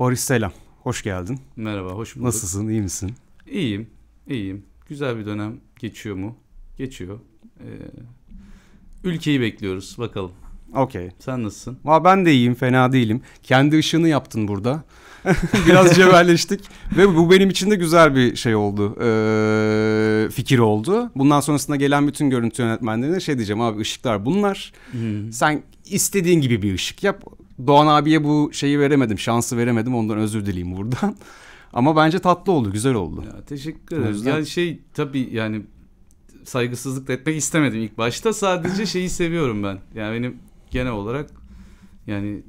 Barış selam. Hoş geldin. Merhaba, hoş bulduk. Nasılsın, iyi misin? İyiyim, iyiyim. Güzel bir dönem geçiyor mu? Geçiyor. Ee, ülkeyi bekliyoruz, bakalım. Okey. Sen nasılsın? Aa, ben de iyiyim, fena değilim. Kendi ışığını yaptın burada. Biraz cebelleştik ve bu benim için de güzel bir şey oldu, ee, fikir oldu. Bundan sonrasında gelen bütün görüntü yönetmenlerine şey diyeceğim abi ışıklar bunlar. Hmm. Sen istediğin gibi bir ışık yap. Doğan abiye bu şeyi veremedim, şansı veremedim. Ondan özür dileyim buradan. Ama bence tatlı oldu, güzel oldu. Ya, teşekkür ederim. Yüzden... Yani şey tabii yani saygısızlık da etmek istemedim ilk başta. Sadece şeyi seviyorum ben. Yani benim genel olarak yani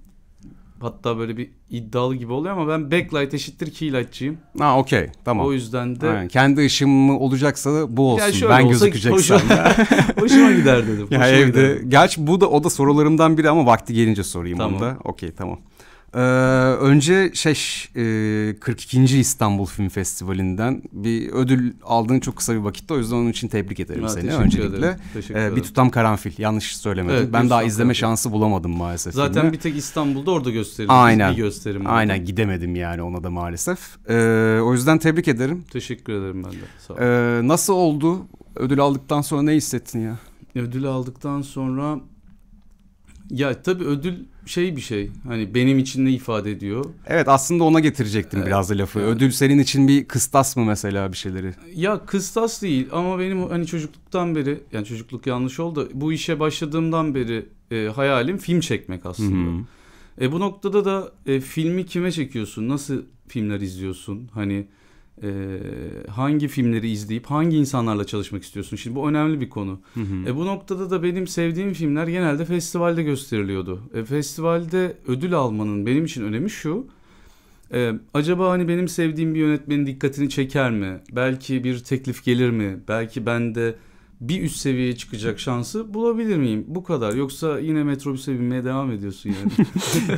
hatta böyle bir iddialı gibi oluyor ama ben backlight eşittir keylight'cıyım. Ha okey tamam. O yüzden de. Aynen. Kendi ışığım mı olacaksa bu olsun. Yani ben olsa gözükeceksem. Hoşuma, hoşuma gider dedim. Ya yani evde. Gider. Gerçi bu da o da sorularımdan biri ama vakti gelince sorayım tamam. onu da. Okey tamam. Ee, önce şey e, 42. İstanbul Film Festivali'nden bir ödül aldığın çok kısa bir vakitte o yüzden onun için tebrik ederim ha, seni öncelikle. Teşekkür ederim. Ee, bir tutam karanfil yanlış söylemedim. Evet, ben daha izleme karanfil. şansı bulamadım maalesef. Zaten filmi. bir tek İstanbul'da orada gösterildi. Aynen. Bir gösterim. Orada. Aynen gidemedim yani ona da maalesef. Ee, o yüzden tebrik ederim. Teşekkür ederim ben de. Sağ ol. Ee, nasıl oldu? Ödül aldıktan sonra ne hissettin ya? Ödül aldıktan sonra ya tabii ödül şey bir şey. Hani benim için ne ifade ediyor? Evet aslında ona getirecektim evet. biraz da lafı. Evet. Ödül senin için bir kıstas mı mesela bir şeyleri? Ya kıstas değil ama benim hani çocukluktan beri yani çocukluk yanlış oldu. Bu işe başladığımdan beri e, hayalim film çekmek aslında. Hı-hı. E bu noktada da e, filmi kime çekiyorsun? Nasıl filmler izliyorsun? Hani e, hangi filmleri izleyip hangi insanlarla çalışmak istiyorsun? Şimdi bu önemli bir konu. Hı hı. E, bu noktada da benim sevdiğim filmler genelde festivalde gösteriliyordu. E, festivalde ödül almanın benim için önemi şu. E, acaba hani benim sevdiğim bir yönetmenin dikkatini çeker mi? Belki bir teklif gelir mi? Belki ben de bir üst seviyeye çıkacak şansı bulabilir miyim? Bu kadar. Yoksa yine metrobüse binmeye devam ediyorsun yani.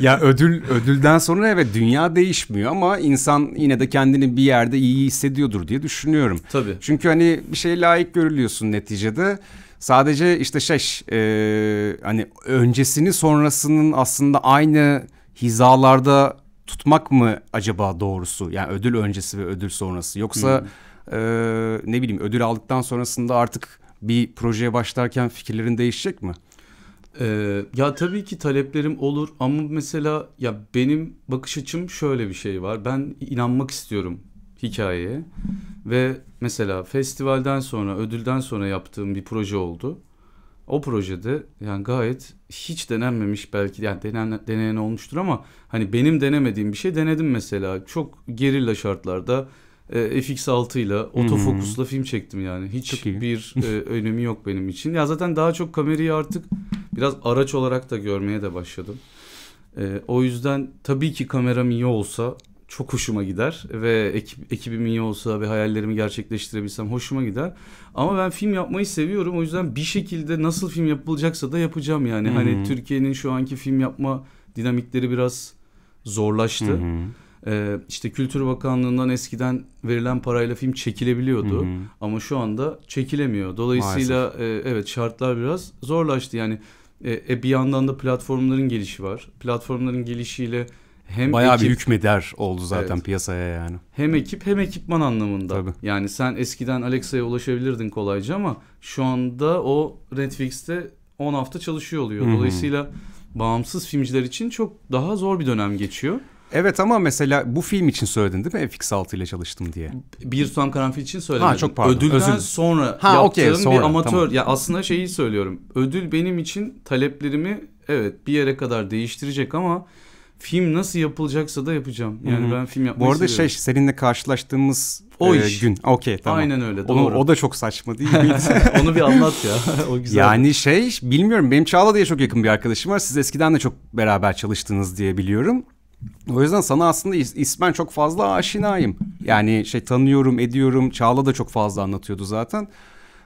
ya ödül ödülden sonra evet dünya değişmiyor ama insan yine de kendini bir yerde iyi hissediyordur diye düşünüyorum. Tabii. Çünkü hani bir şeye layık görülüyorsun neticede. Sadece işte şey e, hani öncesini sonrasının aslında aynı hizalarda tutmak mı acaba doğrusu? Yani ödül öncesi ve ödül sonrası. Yoksa hmm. e, ne bileyim ödül aldıktan sonrasında artık bir projeye başlarken fikirlerin değişecek mi? Ee, ya tabii ki taleplerim olur ama mesela ya benim bakış açım şöyle bir şey var. Ben inanmak istiyorum hikayeye ve mesela festivalden sonra ödülden sonra yaptığım bir proje oldu. O projede yani gayet hiç denenmemiş belki yani denen, deneyen olmuştur ama hani benim denemediğim bir şey denedim mesela. Çok gerilla şartlarda e, ee, FX6 ile otofokusla film çektim yani. Hiçbir e, önemi yok benim için. Ya zaten daha çok kamerayı artık biraz araç olarak da görmeye de başladım. E, o yüzden tabii ki kameram iyi olsa çok hoşuma gider ve ekip, ekibim iyi olsa ve hayallerimi gerçekleştirebilsem hoşuma gider. Ama ben film yapmayı seviyorum. O yüzden bir şekilde nasıl film yapılacaksa da yapacağım yani. Hmm. Hani Türkiye'nin şu anki film yapma dinamikleri biraz zorlaştı. Hmm e, işte Kültür Bakanlığı'ndan eskiden verilen parayla film çekilebiliyordu. Hı hı. Ama şu anda çekilemiyor. Dolayısıyla e, evet şartlar biraz zorlaştı. Yani e, e, bir yandan da platformların gelişi var. Platformların gelişiyle hem bayağı ekip, bir hükmeder oldu zaten evet. piyasaya yani. Hem ekip hem ekipman anlamında. Tabii. Yani sen eskiden Alexa'ya ulaşabilirdin kolayca ama şu anda o Netflix'te 10 hafta çalışıyor oluyor. Dolayısıyla hmm. bağımsız filmciler için çok daha zor bir dönem geçiyor. Evet ama mesela bu film için söyledin değil mi FX6 ile çalıştım diye? Bir tutam karanfil için söyledim. Ha çok pardon. Ödülden özür. sonra ha, yaptığım okay, sonra, bir amatör. Tamam. Ya aslında şeyi söylüyorum. Ödül benim için taleplerimi evet bir yere kadar değiştirecek ama film nasıl yapılacaksa da yapacağım. Yani Hı-hı. ben film yapmayı Bu arada şey, seviyorum. şey seninle karşılaştığımız o e, iş. gün. Okey tamam. Aynen öyle doğru. Onu, o da çok saçma değil mi? Onu bir anlat ya. o güzel. Yani şey bilmiyorum benim Çağla diye çok yakın bir arkadaşım var. Siz eskiden de çok beraber çalıştınız diye biliyorum. O yüzden sana aslında is- ismen çok fazla aşinayım. Yani şey tanıyorum, ediyorum. Çağla da çok fazla anlatıyordu zaten.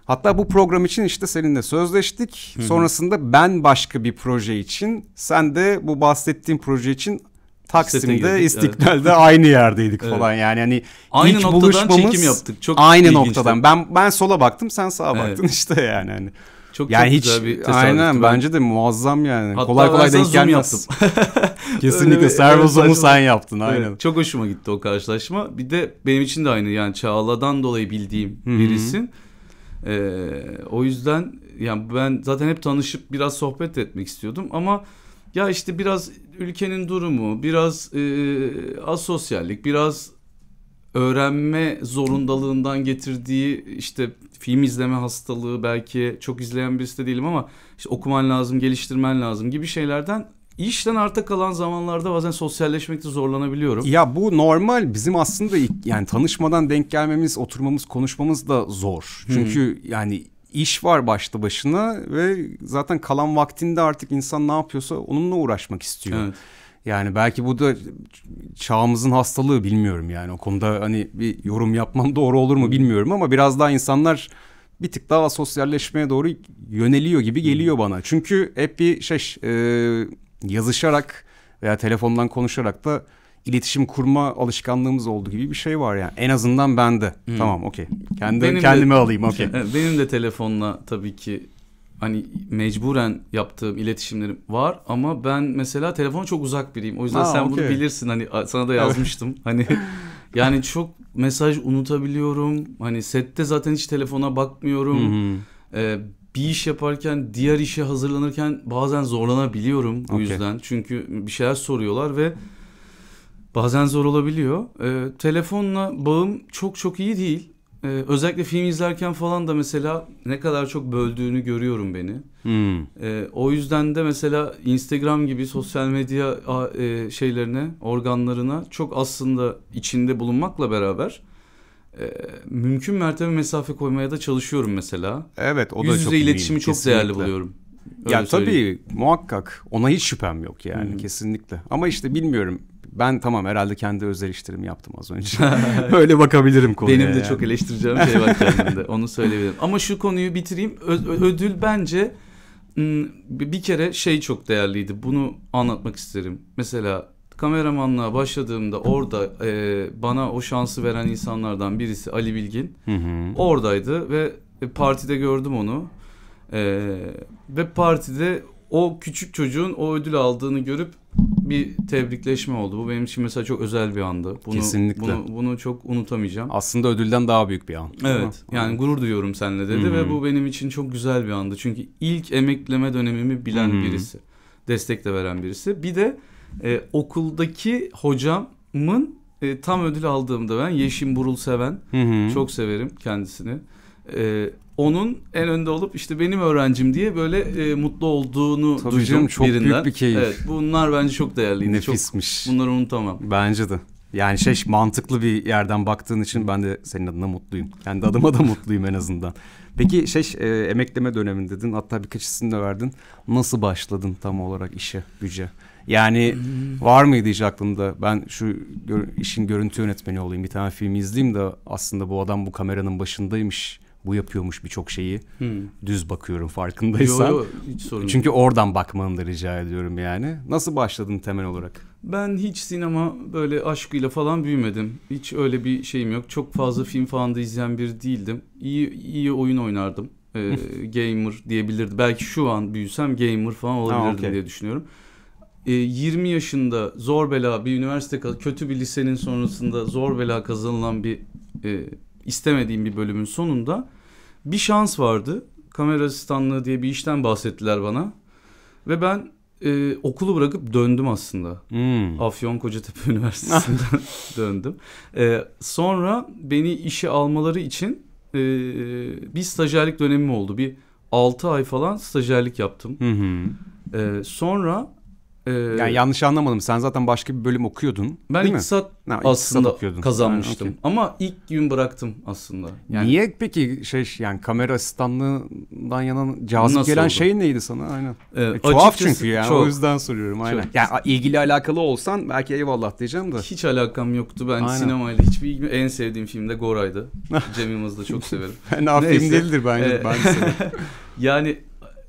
Hatta bu program için işte seninle sözleştik. Hı-hı. Sonrasında ben başka bir proje için, sen de bu bahsettiğim proje için Taksim'de, girdik, İstiklal'de evet. aynı yerdeydik evet. falan yani hani aynı ilk noktadan buluşmamız, çekim yaptık. Çok aynı noktadan. Ben ben sola baktım, sen sağa evet. baktın işte yani hani. Çok yani çok hiç, güzel bir tesadüf. Aynen ben. bence de muazzam yani. Hatta kolay kolay denk gelmez. Kesinlikle servo zoom'u sen yaptın aynen. Evet, çok hoşuma gitti o karşılaşma. Bir de benim için de aynı yani Çağla'dan dolayı bildiğim birisin Ee, o yüzden yani ben zaten hep tanışıp biraz sohbet etmek istiyordum ama ya işte biraz ülkenin durumu, biraz e, e asosyallik, biraz öğrenme zorundalığından getirdiği işte film izleme hastalığı belki çok izleyen birisi de değilim ama işte okuman lazım, geliştirmen lazım gibi şeylerden İşten arta kalan zamanlarda bazen sosyalleşmekte zorlanabiliyorum. Ya bu normal. Bizim aslında ilk, yani tanışmadan denk gelmemiz, oturmamız, konuşmamız da zor. Hmm. Çünkü hmm. yani iş var başta başına ve zaten kalan vaktinde artık insan ne yapıyorsa onunla uğraşmak istiyor. Evet. Yani belki bu da çağımızın hastalığı bilmiyorum yani o konuda hani bir yorum yapmam doğru olur mu bilmiyorum ama biraz daha insanlar bir tık daha sosyalleşmeye doğru yöneliyor gibi geliyor bana. Çünkü hep bir şey e, yazışarak veya telefondan konuşarak da iletişim kurma alışkanlığımız oldu gibi bir şey var yani. En azından bende. Hmm. Tamam okey. Kendi, kendime de, alayım okey. Benim de telefonla tabii ki hani mecburen yaptığım iletişimlerim var ama ben mesela telefona çok uzak biriyim. O yüzden Aa, sen okay. bunu bilirsin hani sana da yazmıştım. Evet. hani yani çok mesaj unutabiliyorum. Hani sette zaten hiç telefona bakmıyorum. Ee, bir iş yaparken diğer işe hazırlanırken bazen zorlanabiliyorum bu okay. yüzden. Çünkü bir şeyler soruyorlar ve bazen zor olabiliyor. Ee, telefonla bağım çok çok iyi değil ee, özellikle film izlerken falan da mesela ne kadar çok böldüğünü görüyorum beni. Hmm. Ee, o yüzden de mesela Instagram gibi sosyal medya e, şeylerine, organlarına çok aslında içinde bulunmakla beraber e, mümkün mertebe mesafe koymaya da çalışıyorum mesela. Evet, o da Yüz yüze çok iletişimi çok kesinlikle. değerli buluyorum. Öyle ya söyleyeyim. tabii muhakkak ona hiç şüphem yok yani hmm. kesinlikle. Ama işte bilmiyorum ben tamam herhalde kendi öz eleştirimi yaptım az önce. Öyle bakabilirim konuya. Benim de yani. çok eleştireceğim şey var kendimde. Onu söyleyebilirim. Ama şu konuyu bitireyim. Ö- ödül bence bir kere şey çok değerliydi. Bunu anlatmak isterim. Mesela kameramanlığa başladığımda orada e, bana o şansı veren insanlardan birisi Ali Bilgin. Hı Oradaydı ve e, partide gördüm onu. E, ve partide o küçük çocuğun o ödül aldığını görüp bir tebrikleşme oldu. Bu benim için mesela çok özel bir andı. Bunu, Kesinlikle. Bunu, bunu çok unutamayacağım. Aslında ödülden daha büyük bir an. Evet. Yani gurur duyuyorum seninle dedi Hı-hı. ve bu benim için çok güzel bir andı. Çünkü ilk emekleme dönemimi bilen Hı-hı. birisi. Destek de veren birisi. Bir de e, okuldaki hocamın e, tam ödül aldığımda ben Yeşim Burul seven. Hı-hı. Çok severim kendisini. E, onun en önde olup işte benim öğrencim diye böyle e, mutlu olduğunu Tabii duydum çok büyük bir keyif. Evet, bunlar bence çok değerliydi. Nefismiş. Çok, bunları unutamam. Bence de. Yani şey mantıklı bir yerden baktığın için ben de senin adına mutluyum. Kendi adıma da mutluyum en azından. Peki şey e, emekleme dönemin dedin hatta birkaç isim de verdin. Nasıl başladın tam olarak işe, güce? Yani var mıydı hiç aklında ben şu gör, işin görüntü yönetmeni olayım bir tane film izleyeyim de aslında bu adam bu kameranın başındaymış bu yapıyormuş birçok şeyi. Hmm. Düz bakıyorum farkındaysan. Yo, yo, hiç sorun Çünkü değil. oradan bakmanı da rica ediyorum yani. Nasıl başladın temel olarak? Ben hiç sinema böyle aşkıyla falan büyümedim. Hiç öyle bir şeyim yok. Çok fazla film falan da izleyen biri değildim. İyi iyi oyun oynardım. Ee, gamer diyebilirdi. Belki şu an büyüsem gamer falan olabilirdim ha, okay. diye düşünüyorum. 20 ee, yaşında zor bela bir üniversite kötü bir lisenin sonrasında zor bela kazanılan bir e, istemediğim bir bölümün sonunda bir şans vardı. Kamera asistanlığı diye bir işten bahsettiler bana. Ve ben e, okulu bırakıp döndüm aslında. Hmm. Afyon Kocatepe Üniversitesi'nden döndüm. E, sonra beni işe almaları için e, bir stajyerlik dönemim oldu. Bir 6 ay falan stajyerlik yaptım. Hı hı. E, sonra ee, yani yanlış anlamadım. Sen zaten başka bir bölüm okuyordun. Ben değil iktisat mi? Ha, aslında iktisat kazanmıştım. Yani, okay. Ama ilk gün bıraktım aslında. Yani, Niye peki şey yani kamera asistanlığından yana cazip gelen oldu? şey neydi sana? Aynen. Ee, e, tuhaf çünkü yani çok, o yüzden soruyorum. Aynen. Çok. Yani ilgili alakalı olsan belki eyvallah diyeceğim de. Hiç alakam yoktu. Ben aynen. sinemayla hiçbir ilgim. En sevdiğim film de Goray'dı. Cem Yılmaz'ı da çok severim. Fena film değildir bence. E, ben de ee, yani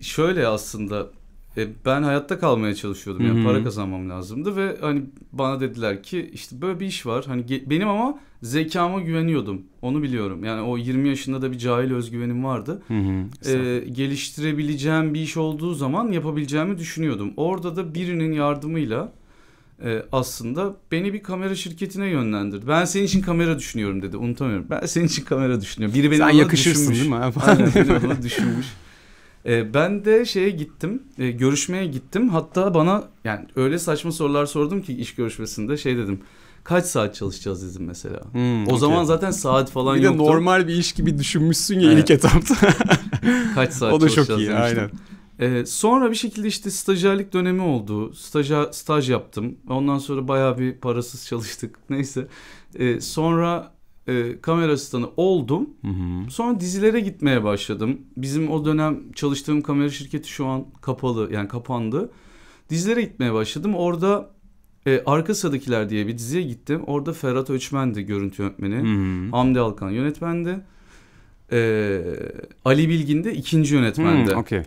şöyle aslında e, ben hayatta kalmaya çalışıyordum. Yani Hı-hı. para kazanmam lazımdı ve hani bana dediler ki işte böyle bir iş var. Hani ge- benim ama zekama güveniyordum. Onu biliyorum. Yani o 20 yaşında da bir cahil özgüvenim vardı. E, geliştirebileceğim bir iş olduğu zaman yapabileceğimi düşünüyordum. Orada da birinin yardımıyla e, aslında beni bir kamera şirketine yönlendirdi. Ben senin için kamera düşünüyorum dedi. Unutamıyorum. Ben senin için kamera düşünüyorum. Biri beni Sen yakışırsın düşünmüş. değil mi? Aynen, biri düşünmüş. Ee, ben de şeye gittim, e, görüşmeye gittim. Hatta bana yani öyle saçma sorular sordum ki iş görüşmesinde şey dedim. Kaç saat çalışacağız dedim mesela. Hmm, o okay. zaman zaten saat falan bir yoktu. Bir de normal bir iş gibi düşünmüşsün ya evet. ilk etapta. Kaç saat o da çalışacağız çok iyi, aynen. Ee, sonra bir şekilde işte stajyerlik dönemi oldu. Staja, staj yaptım. Ondan sonra bayağı bir parasız çalıştık. Neyse. Ee, sonra e, kamera asistanı oldum. Hı hı. Sonra dizilere gitmeye başladım. Bizim o dönem çalıştığım kamera şirketi şu an kapalı yani kapandı. Dizilere gitmeye başladım. Orada e, Arka Sadakiler diye bir diziye gittim. Orada Ferhat Öçmen'di görüntü yönetmeni. Hı hı. Hamdi Alkan yönetmendi. E, Ali Bilgin de ikinci yönetmendi. Hı, okay.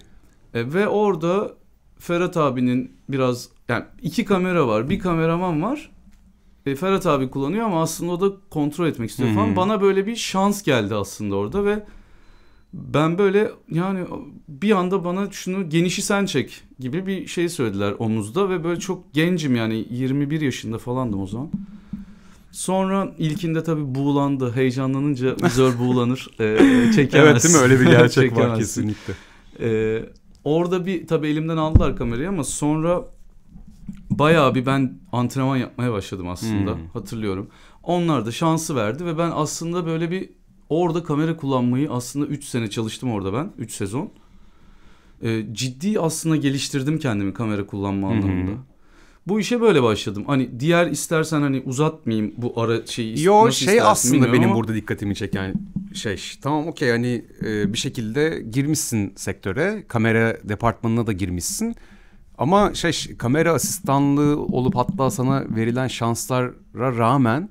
e, ve orada Ferhat abinin biraz yani iki kamera var. Bir kameraman var e, Ferhat abi kullanıyor ama aslında o da kontrol etmek istiyor hmm. falan. Bana böyle bir şans geldi aslında orada ve ben böyle yani bir anda bana şunu genişi sen çek gibi bir şey söylediler omuzda ve böyle çok gencim yani 21 yaşında falandım o zaman. Sonra ilkinde tabi buğulandı. Heyecanlanınca zor buğulanır. E, çekemez. evet değil mi? Öyle bir gerçek var kesinlikle. E, orada bir tabi elimden aldılar kamerayı ama sonra bayağı bir ben antrenman yapmaya başladım aslında. Hmm. Hatırlıyorum. Onlar da şansı verdi ve ben aslında böyle bir orada kamera kullanmayı aslında 3 sene çalıştım orada ben. 3 sezon. Ee, ciddi aslında geliştirdim kendimi kamera kullanma anlamında. Hmm. Bu işe böyle başladım. Hani diğer istersen hani uzatmayayım bu ara şeyi. Yo şey aslında benim ama... burada dikkatimi çeken şey. Tamam okey hani e, bir şekilde girmişsin sektöre. Kamera departmanına da girmişsin. Ama şey kamera asistanlığı olup hatta sana verilen şanslara rağmen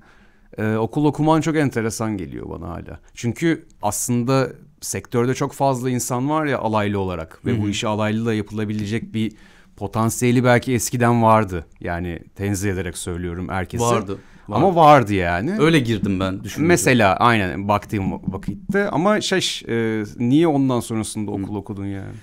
e, okul okuman çok enteresan geliyor bana hala. Çünkü aslında sektörde çok fazla insan var ya alaylı olarak ve Hı-hı. bu işi alaylı da yapılabilecek bir potansiyeli belki eskiden vardı. Yani tenzih ederek söylüyorum herkesi. Vardı. Vardı. Ama vardı yani. Öyle girdim ben düşündüm. Mesela aynen baktığım vakitte ama şaş şey, e, niye ondan sonrasında okul Hı. okudun yani?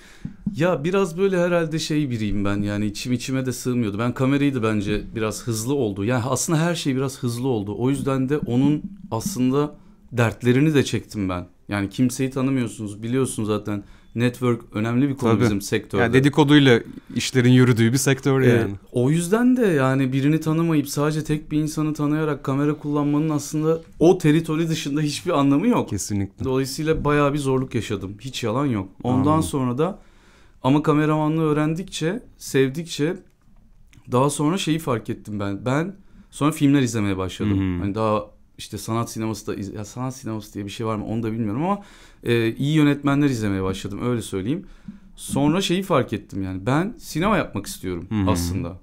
Ya biraz böyle herhalde şey biriyim ben yani içim içime de sığmıyordu. Ben kamerayı da bence biraz hızlı oldu. Yani aslında her şey biraz hızlı oldu. O yüzden de onun aslında dertlerini de çektim ben. Yani kimseyi tanımıyorsunuz biliyorsun zaten network önemli bir konu Tabii. bizim sektörde. Yani dedikoduyla işlerin yürüdüğü bir sektör e, yani. Ee, o yüzden de yani birini tanımayıp sadece tek bir insanı tanıyarak kamera kullanmanın aslında o teritori dışında hiçbir anlamı yok. Kesinlikle. Dolayısıyla bayağı bir zorluk yaşadım. Hiç yalan yok. Ondan Anladım. sonra da ama kameramanlığı öğrendikçe, sevdikçe daha sonra şeyi fark ettim ben. Ben sonra filmler izlemeye başladım. Hı-hı. Hani daha işte sanat sineması da ya sanat sineması diye bir şey var mı onu da bilmiyorum ama e, iyi yönetmenler izlemeye başladım öyle söyleyeyim. Sonra şeyi fark ettim yani ben sinema yapmak istiyorum hı aslında.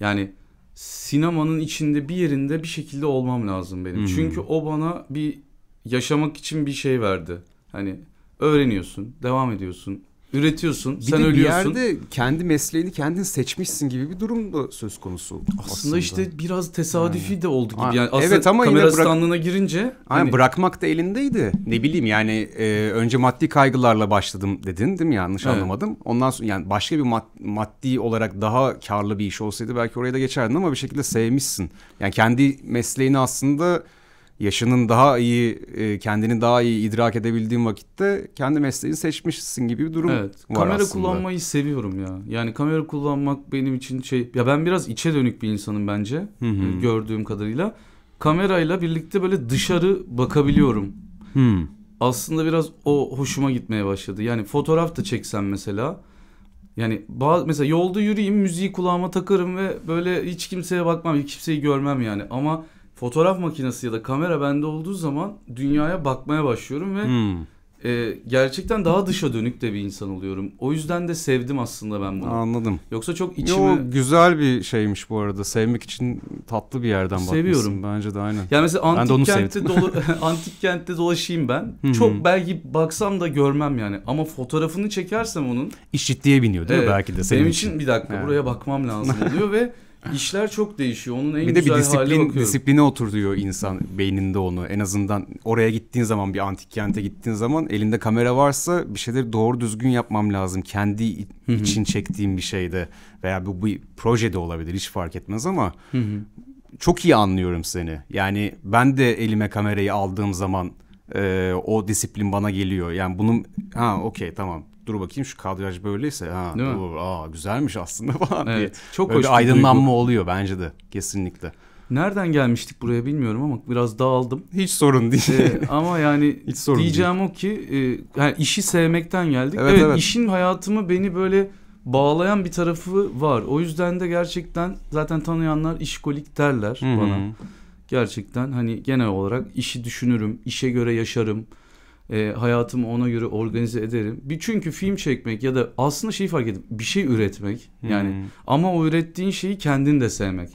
Yani sinemanın içinde bir yerinde bir şekilde olmam lazım benim. hı Çünkü o bana bir yaşamak için bir şey verdi. Hani öğreniyorsun, devam ediyorsun, üretiyorsun, bir sen de ölüyorsun. Bir yerde kendi mesleğini kendin seçmişsin gibi bir durum da söz konusu. Aslında, aslında. işte biraz tesadüfi yani. de oldu gibi. Yani aslında evet ama kamera standına girince. hani... bırakmak da elindeydi. Ne bileyim yani e, önce maddi kaygılarla başladım dedin değil mi yanlış evet. anlamadım. Ondan sonra yani başka bir mad maddi olarak daha karlı bir iş olsaydı belki oraya da geçerdin ama bir şekilde sevmişsin. Yani kendi mesleğini aslında yaşının daha iyi, e, kendini daha iyi idrak edebildiğin vakitte kendi mesleğini seçmişsin gibi bir durum evet, var kamera aslında. kullanmayı seviyorum ya. Yani kamera kullanmak benim için şey... Ya ben biraz içe dönük bir insanım bence Hı-hı. E, gördüğüm kadarıyla. Kamerayla birlikte böyle dışarı bakabiliyorum. Hı. Aslında biraz o hoşuma gitmeye başladı. Yani fotoğraf da çeksem mesela... Yani bazı, mesela yolda yürüyeyim müziği kulağıma takarım ve böyle hiç kimseye bakmam, hiç kimseyi görmem yani. Ama fotoğraf makinesi ya da kamera bende olduğu zaman dünyaya bakmaya başlıyorum ve hmm. e, gerçekten daha dışa dönük de bir insan oluyorum. O yüzden de sevdim aslında ben bunu. Anladım. Yoksa çok içime... Yo, güzel bir şeymiş bu arada. Sevmek için tatlı bir yerden bakmışsın. Seviyorum. Bence de aynen. Yani mesela antik, ben de onu kentte, dolu... antik kentte dolaşayım ben. hı Çok belki baksam da görmem yani. Ama fotoğrafını çekersem onun... İş ciddiye biniyor değil mi e, belki de senin Benim için. için bir dakika yani. buraya bakmam lazım oluyor ve... İşler çok değişiyor. Onun en bir güzel de bir disiplin, disipline oturtuyor insan beyninde onu. En azından oraya gittiğin zaman bir antik kente gittiğin zaman elinde kamera varsa bir şeyleri doğru düzgün yapmam lazım. Kendi için çektiğim bir şeyde veya bu bir projede olabilir hiç fark etmez ama çok iyi anlıyorum seni. Yani ben de elime kamerayı aldığım zaman e, o disiplin bana geliyor. Yani bunun ha okey tamam dur bakayım şu kadraj böyleyse ha Değil aa güzelmiş aslında falan evet, diye. Çok Böyle hoş bir aydınlanma duygu. oluyor bence de kesinlikle. Nereden gelmiştik buraya bilmiyorum ama biraz dağıldım. Hiç sorun değil. Ee, ama yani Hiç sorun diyeceğim değil. o ki e, yani işi sevmekten geldik. Evet, evet, evet işin hayatımı beni böyle bağlayan bir tarafı var. O yüzden de gerçekten zaten tanıyanlar işkolik derler Hı-hı. bana. Gerçekten hani genel olarak işi düşünürüm, işe göre yaşarım e, hayatımı ona göre organize ederim. Bir çünkü film çekmek ya da aslında şeyi fark ettim. Bir şey üretmek. Yani hmm. ama o ürettiğin şeyi kendin de sevmek.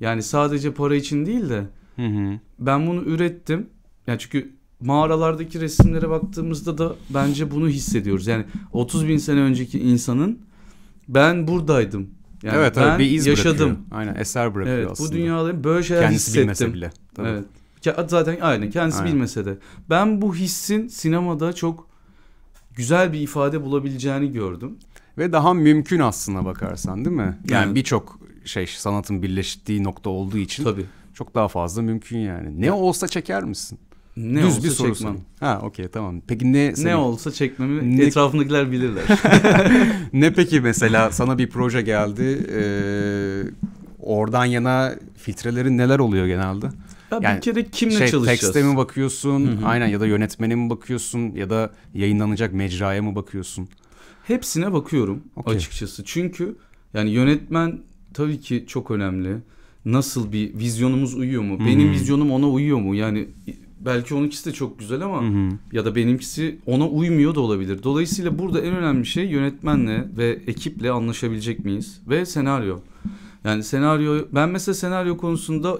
Yani sadece para için değil de hmm. ben bunu ürettim. Yani çünkü mağaralardaki resimlere baktığımızda da bence bunu hissediyoruz. Yani 30 bin sene önceki insanın ben buradaydım. Yani evet, ben bir iz yaşadım. Bırakıyor. Aynen eser bırakıyor evet, aslında. Bu dünyada böyle şeyler Kendisi hissettim. Kendisi bile. Tabii. Evet. Zaten aynı kendisi Aynen. bilmese de. Ben bu hissin sinemada çok güzel bir ifade bulabileceğini gördüm. Ve daha mümkün aslına bakarsan değil mi? Yani evet. birçok şey sanatın birleştiği nokta olduğu için Tabii. çok daha fazla mümkün yani. Ne olsa çeker misin? Ne Düz olsa bir soru çekmem. Ha okey tamam. Peki ne senin... Ne olsa çekmemi ne... etrafındakiler bilirler. ne peki mesela sana bir proje geldi. Ee, oradan yana filtrelerin neler oluyor genelde? Ya yani bir kere kimle şey, çalışacağız? Tekste mi bakıyorsun? Hı-hı. Aynen ya da yönetmene mi bakıyorsun? Ya da yayınlanacak mecraya mı bakıyorsun? Hepsine bakıyorum okay. açıkçası. Çünkü yani yönetmen tabii ki çok önemli. Nasıl bir vizyonumuz uyuyor mu? Hı-hı. Benim hmm. vizyonum ona uyuyor mu? Yani belki onunkisi de çok güzel ama Hı-hı. ya da benimkisi ona uymuyor da olabilir. Dolayısıyla burada en önemli şey yönetmenle ve ekiple anlaşabilecek miyiz? Ve senaryo. Yani senaryo ben mesela senaryo konusunda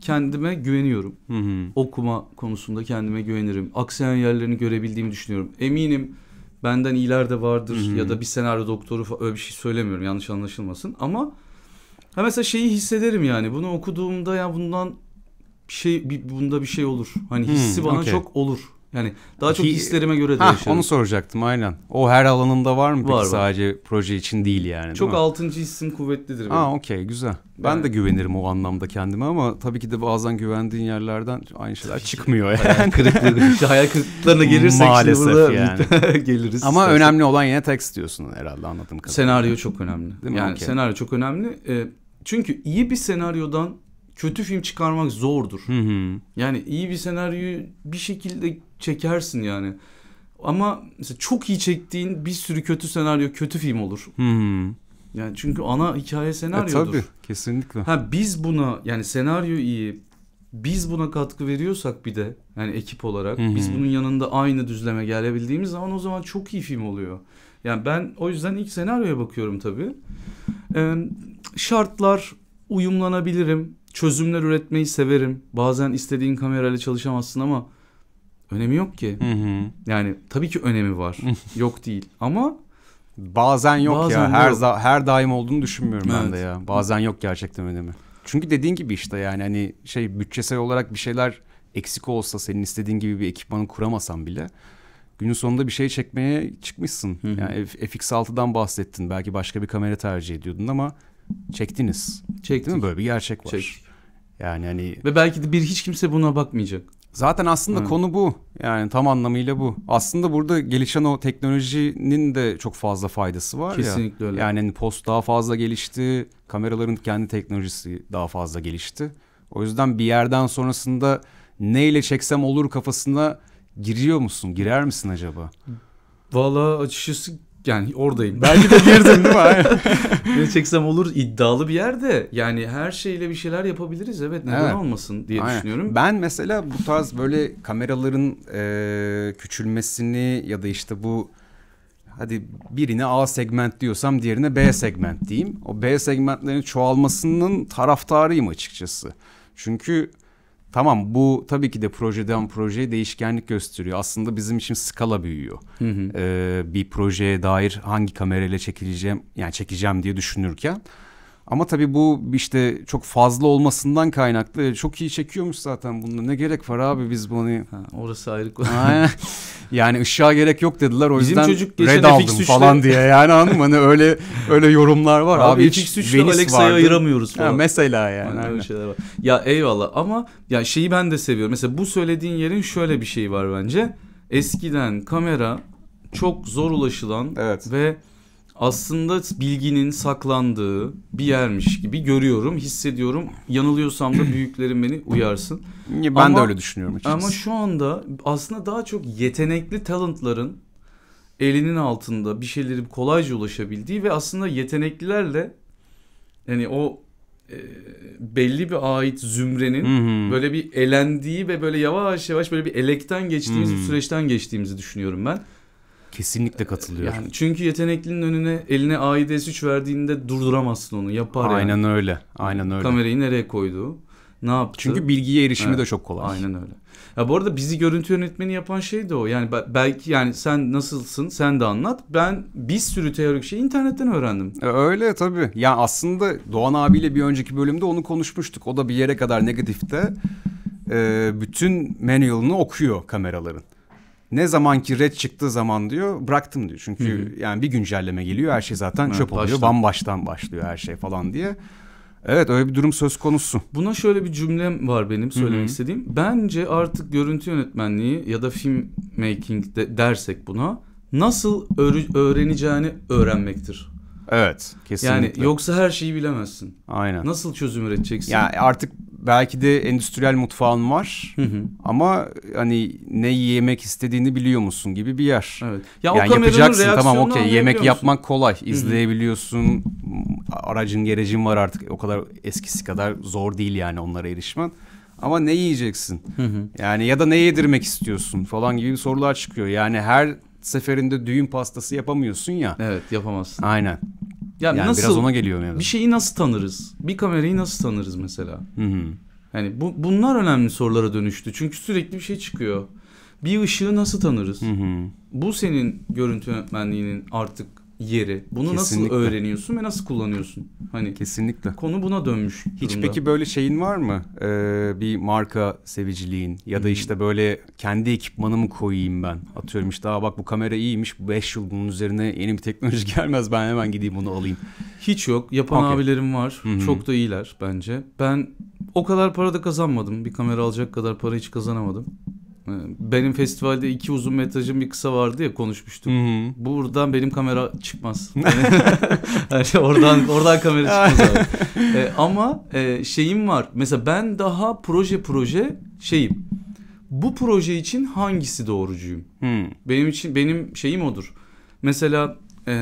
kendime güveniyorum. Hı hı. Okuma konusunda kendime güvenirim. Aksayan yerlerini görebildiğimi düşünüyorum. Eminim benden ileride vardır hı hı. ya da bir senaryo doktoru falan öyle bir şey söylemiyorum yanlış anlaşılmasın ama ha mesela şeyi hissederim yani bunu okuduğumda ya bundan şey bir, bunda bir şey olur. Hani hissi hmm, bana okay. çok olur. Yani daha çok Ki, hislerime göre ha, değişiyor. Onu soracaktım aynen. O her alanında var mı var, peki var. sadece proje için değil yani? Çok değil altıncı hissim kuvvetlidir. Benim. Ha okey güzel. Ben yani. de güvenirim o anlamda kendime ama tabii ki de bazen güvendiğin yerlerden aynı şeyler tabii çıkmıyor yani. Hayal, kırıklığı, işte hayal kırıklıklarına gelirsek Maalesef işte burada yani. geliriz. Ama istersen. önemli olan yine tekst diyorsun herhalde anladığım kadarıyla. Senaryo çok önemli. Değil mi? Yani okay. senaryo çok önemli. Ee, çünkü iyi bir senaryodan kötü film çıkarmak zordur. Hı hı. Yani iyi bir senaryoyu bir şekilde çekersin yani. Ama mesela çok iyi çektiğin bir sürü kötü senaryo kötü film olur. Hmm. Yani çünkü ana hikaye e, senaryodur. E, tabii kesinlikle. Ha biz buna yani senaryo iyi biz buna katkı veriyorsak bir de yani ekip olarak hı biz bunun yanında aynı düzleme gelebildiğimiz zaman o zaman çok iyi film oluyor. Yani ben o yüzden ilk senaryoya bakıyorum tabii. Ee, şartlar uyumlanabilirim. Çözümler üretmeyi severim. Bazen istediğin kamerayla çalışamazsın ama önemi yok ki. Hı hı. Yani tabii ki önemi var. yok değil ama bazen yok bazen ya. Her za- her daim olduğunu düşünmüyorum evet. ben de ya. Bazen yok gerçekten önemi. Çünkü dediğin gibi işte yani hani şey bütçesel olarak bir şeyler eksik olsa senin istediğin gibi bir ekipmanı kuramasan bile günün sonunda bir şey çekmeye çıkmışsın. Hı hı. Yani FX6'dan bahsettin. Belki başka bir kamera tercih ediyordun ama çektiniz. Çektik. Değil mi? Böyle bir gerçek var. Çek. Yani hani ve belki de bir hiç kimse buna bakmayacak. Zaten aslında Hı. konu bu. Yani tam anlamıyla bu. Aslında burada gelişen o teknolojinin de çok fazla faydası var Kesinlikle ya. Kesinlikle öyle. Yani hani post daha fazla gelişti. Kameraların kendi teknolojisi daha fazla gelişti. O yüzden bir yerden sonrasında neyle çeksem olur kafasına giriyor musun? Girer misin acaba? Valla açıkçası yani oradayım. Belki de girdim, değil mi? ne çeksem olur iddialı bir yerde. Yani her şeyle bir şeyler yapabiliriz evet neden evet. olmasın diye Aynen. düşünüyorum. Ben mesela bu tarz böyle kameraların e, küçülmesini ya da işte bu hadi birine A segment diyorsam diğerine B segment diyeyim. O B segmentlerin çoğalmasının taraftarıyım açıkçası. Çünkü Tamam bu tabii ki de projeden projeye değişkenlik gösteriyor. Aslında bizim için skala büyüyor. Hı hı. Ee, bir projeye dair hangi kamerayla çekileceğim yani çekeceğim diye düşünürken ama tabii bu işte çok fazla olmasından kaynaklı. E, çok iyi çekiyormuş zaten bunda. Ne gerek var abi biz bunu... Ha, orası ayrı konu. yani ışığa gerek yok dediler. O Bizim yüzden çocuk red aldım FX3'te... falan diye. Yani anladın Hani öyle öyle yorumlar var. Abi, abi FX3'te Alexa'yı ayıramıyoruz falan. Ha, mesela yani öyle şeyler var. Ya eyvallah ama ya şeyi ben de seviyorum. Mesela bu söylediğin yerin şöyle bir şeyi var bence. Eskiden kamera çok zor ulaşılan evet. ve aslında bilginin saklandığı bir yermiş gibi görüyorum, hissediyorum. Yanılıyorsam da büyüklerim beni uyarsın. Ben ama, de öyle düşünüyorum açıkçası. Ama şu anda aslında daha çok yetenekli talentların elinin altında bir şeylerin kolayca ulaşabildiği ve aslında yeteneklilerle yani o e, belli bir ait zümrenin Hı-hı. böyle bir elendiği ve böyle yavaş yavaş böyle bir elekten geçtiğimiz Hı-hı. bir süreçten geçtiğimizi düşünüyorum ben. Kesinlikle katılıyorum. Yani çünkü yeteneklinin önüne eline AIDS3 verdiğinde durduramazsın onu. Yapar Aynen yani. Aynen öyle. Aynen öyle. Kamerayı nereye koydu? Ne yaptı? Çünkü bilgiye erişimi evet. de çok kolay. Aynen öyle. Ya bu arada bizi görüntü yönetmeni yapan şey de o. Yani belki yani sen nasılsın sen de anlat. Ben bir sürü teorik şey internetten öğrendim. E, öyle tabii. Ya yani aslında Doğan abiyle bir önceki bölümde onu konuşmuştuk. O da bir yere kadar negatifte e, bütün manualını okuyor kameraların ne zaman ki red çıktığı zaman diyor bıraktım diyor. Çünkü Hı-hı. yani bir güncelleme geliyor her şey zaten evet, çöp oluyor. Baştan. Bambaştan başlıyor her şey falan diye. Evet öyle bir durum söz konusu. Buna şöyle bir cümlem var benim söylemek Hı-hı. istediğim. Bence artık görüntü yönetmenliği ya da film making de dersek buna nasıl öğre- öğreneceğini öğrenmektir. Evet kesinlikle. Yani yoksa her şeyi bilemezsin. Aynen. Nasıl çözüm üreteceksin? Ya artık belki de endüstriyel mutfağın var hı hı. ama hani ne yemek istediğini biliyor musun gibi bir yer. Evet. Ya yani yapacaksın tamam okey yemek yapmak kolay izleyebiliyorsun hı hı. aracın gerecin var artık o kadar eskisi kadar zor değil yani onlara erişmen. Ama ne yiyeceksin? Hı hı. Yani ya da ne yedirmek istiyorsun falan gibi sorular çıkıyor. Yani her seferinde düğün pastası yapamıyorsun ya. Evet yapamazsın. Aynen. Yani, yani nasıl, biraz ona geliyor yani. Bir şeyi nasıl tanırız? Bir kamerayı nasıl tanırız mesela? Hı hı. Yani bu, bunlar önemli sorulara dönüştü. Çünkü sürekli bir şey çıkıyor. Bir ışığı nasıl tanırız? Hı hı. Bu senin görüntü yönetmenliğinin artık yeri. Bunu Kesinlikle. nasıl öğreniyorsun ve nasıl kullanıyorsun? Hani Kesinlikle. Konu buna dönmüş. Durumda. Hiç peki böyle şeyin var mı? Ee, bir marka seviciliğin ya da hmm. işte böyle kendi ekipmanımı koyayım ben. Atıyorum işte Aa, bak bu kamera iyiymiş. 5 yıl bunun üzerine yeni bir teknoloji gelmez. Ben hemen gideyim bunu alayım. Hiç yok. Yapan okay. abilerim var. Hı-hı. Çok da iyiler bence. Ben o kadar para da kazanmadım. Bir kamera alacak kadar para hiç kazanamadım. Ee, benim festivalde iki uzun metrajım bir kısa vardı ya konuşmuştum. Hı-hı. Buradan benim kamera çıkmaz. yani oradan oradan kamera çıkmaz abi. E, ama e, şeyim var. Mesela ben daha proje proje şeyim. Bu proje için hangisi doğrucuyum? Hı. Benim için benim şeyim odur. Mesela e,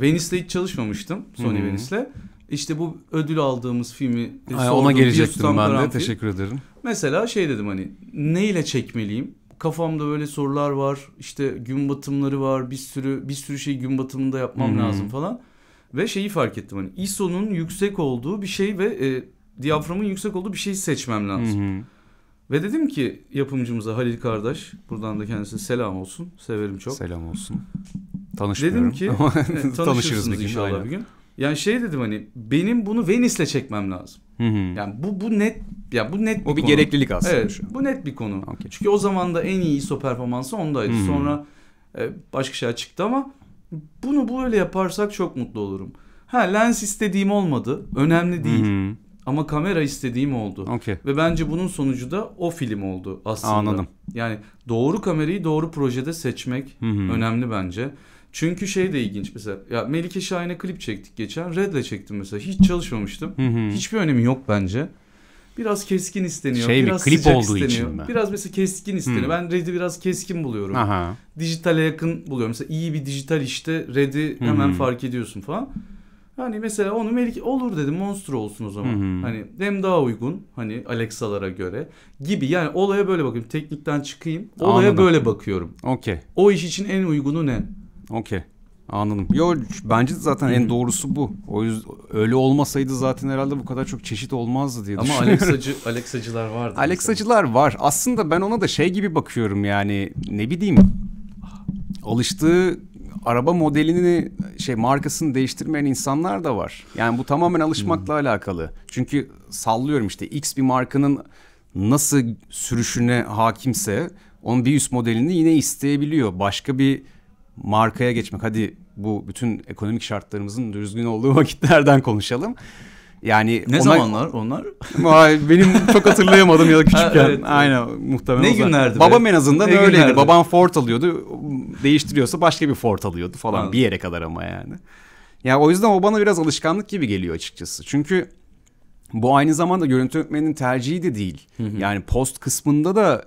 Venice'le hiç çalışmamıştım. Sony Venice'le. İşte bu ödül aldığımız filmi Ay, Ona gelecektim ben de. Teşekkür ederim. Mesela şey dedim hani neyle çekmeliyim? Kafamda böyle sorular var. İşte gün batımları var. Bir sürü bir sürü şey gün batımında yapmam hmm. lazım falan. Ve şeyi fark ettim hani ISO'nun yüksek olduğu bir şey ve e, diyaframın yüksek olduğu bir şeyi seçmem lazım. Hmm. Ve dedim ki yapımcımıza Halil kardeş buradan da kendisine selam olsun. Severim çok. Selam olsun. Tanışmıyorum. Dedim ki tanışırız bir gün, inşallah aynen. bir gün. Yani şey dedim hani benim bunu Venice'le çekmem lazım. Hı hı. Yani bu bu net ya bu net bir O bir konu. gereklilik aslında evet, şu. Bu net bir konu. Okay. Çünkü o zaman da en iyi ISO performansı ondaydı. Hı hı. Sonra e, başka şeyler çıktı ama bunu böyle yaparsak çok mutlu olurum. Ha lens istediğim olmadı. Önemli değil. Hı hı. Ama kamera istediğim oldu. Okay. Ve bence bunun sonucu da o film oldu aslında. Anladım. Yani doğru kamerayı doğru projede seçmek hı hı. önemli bence. Çünkü şey de ilginç mesela. Ya Melike Şahin'e klip çektik geçen. Red'le çektim mesela. Hiç çalışmamıştım. Hiçbir önemi yok bence. Biraz keskin isteniyor. Şey biraz mi, klip sıcak olduğu isteniyor. için mi? Biraz mesela keskin isteniyor. Hmm. Ben Red'i biraz keskin buluyorum. Aha. Dijitale yakın buluyorum. Mesela iyi bir dijital işte Red'i hemen hmm. fark ediyorsun falan. Hani mesela onu Melike olur dedim Monster olsun o zaman. hı Hani hem daha uygun hani Alexa'lara göre gibi. Yani olaya böyle bakıyorum. Teknikten çıkayım. Olaya Anladım. böyle bakıyorum. Okey. O iş için en uygunu ne? Okey. Anladım. Yo bence zaten en doğrusu bu. O yüzden öyle olmasaydı zaten herhalde bu kadar çok çeşit olmazdı diye Ama düşünüyorum. Alexacı, Alexacılar vardı. Alexacılar mesela. var. Aslında ben ona da şey gibi bakıyorum yani ne bileyim alıştığı araba modelini şey markasını değiştirmeyen insanlar da var. Yani bu tamamen alışmakla hmm. alakalı. Çünkü sallıyorum işte X bir markanın nasıl sürüşüne hakimse onun bir üst modelini yine isteyebiliyor. Başka bir markaya geçmek. Hadi bu bütün ekonomik şartlarımızın düzgün olduğu vakitlerden konuşalım. Yani ne ona... zamanlar onlar? Benim çok hatırlayamadım ya da küçükken. evet, Aynen muhtemelen. Ne günlerdi? Be? Babam en azından ne öyleydi. Günlerdi? Babam Ford alıyordu. Değiştiriyorsa başka bir Ford alıyordu falan bir yere kadar ama yani. Ya o yüzden o bana biraz alışkanlık gibi geliyor açıkçası. Çünkü bu aynı zamanda görüntü yönetmeninin tercihi de değil. Yani post kısmında da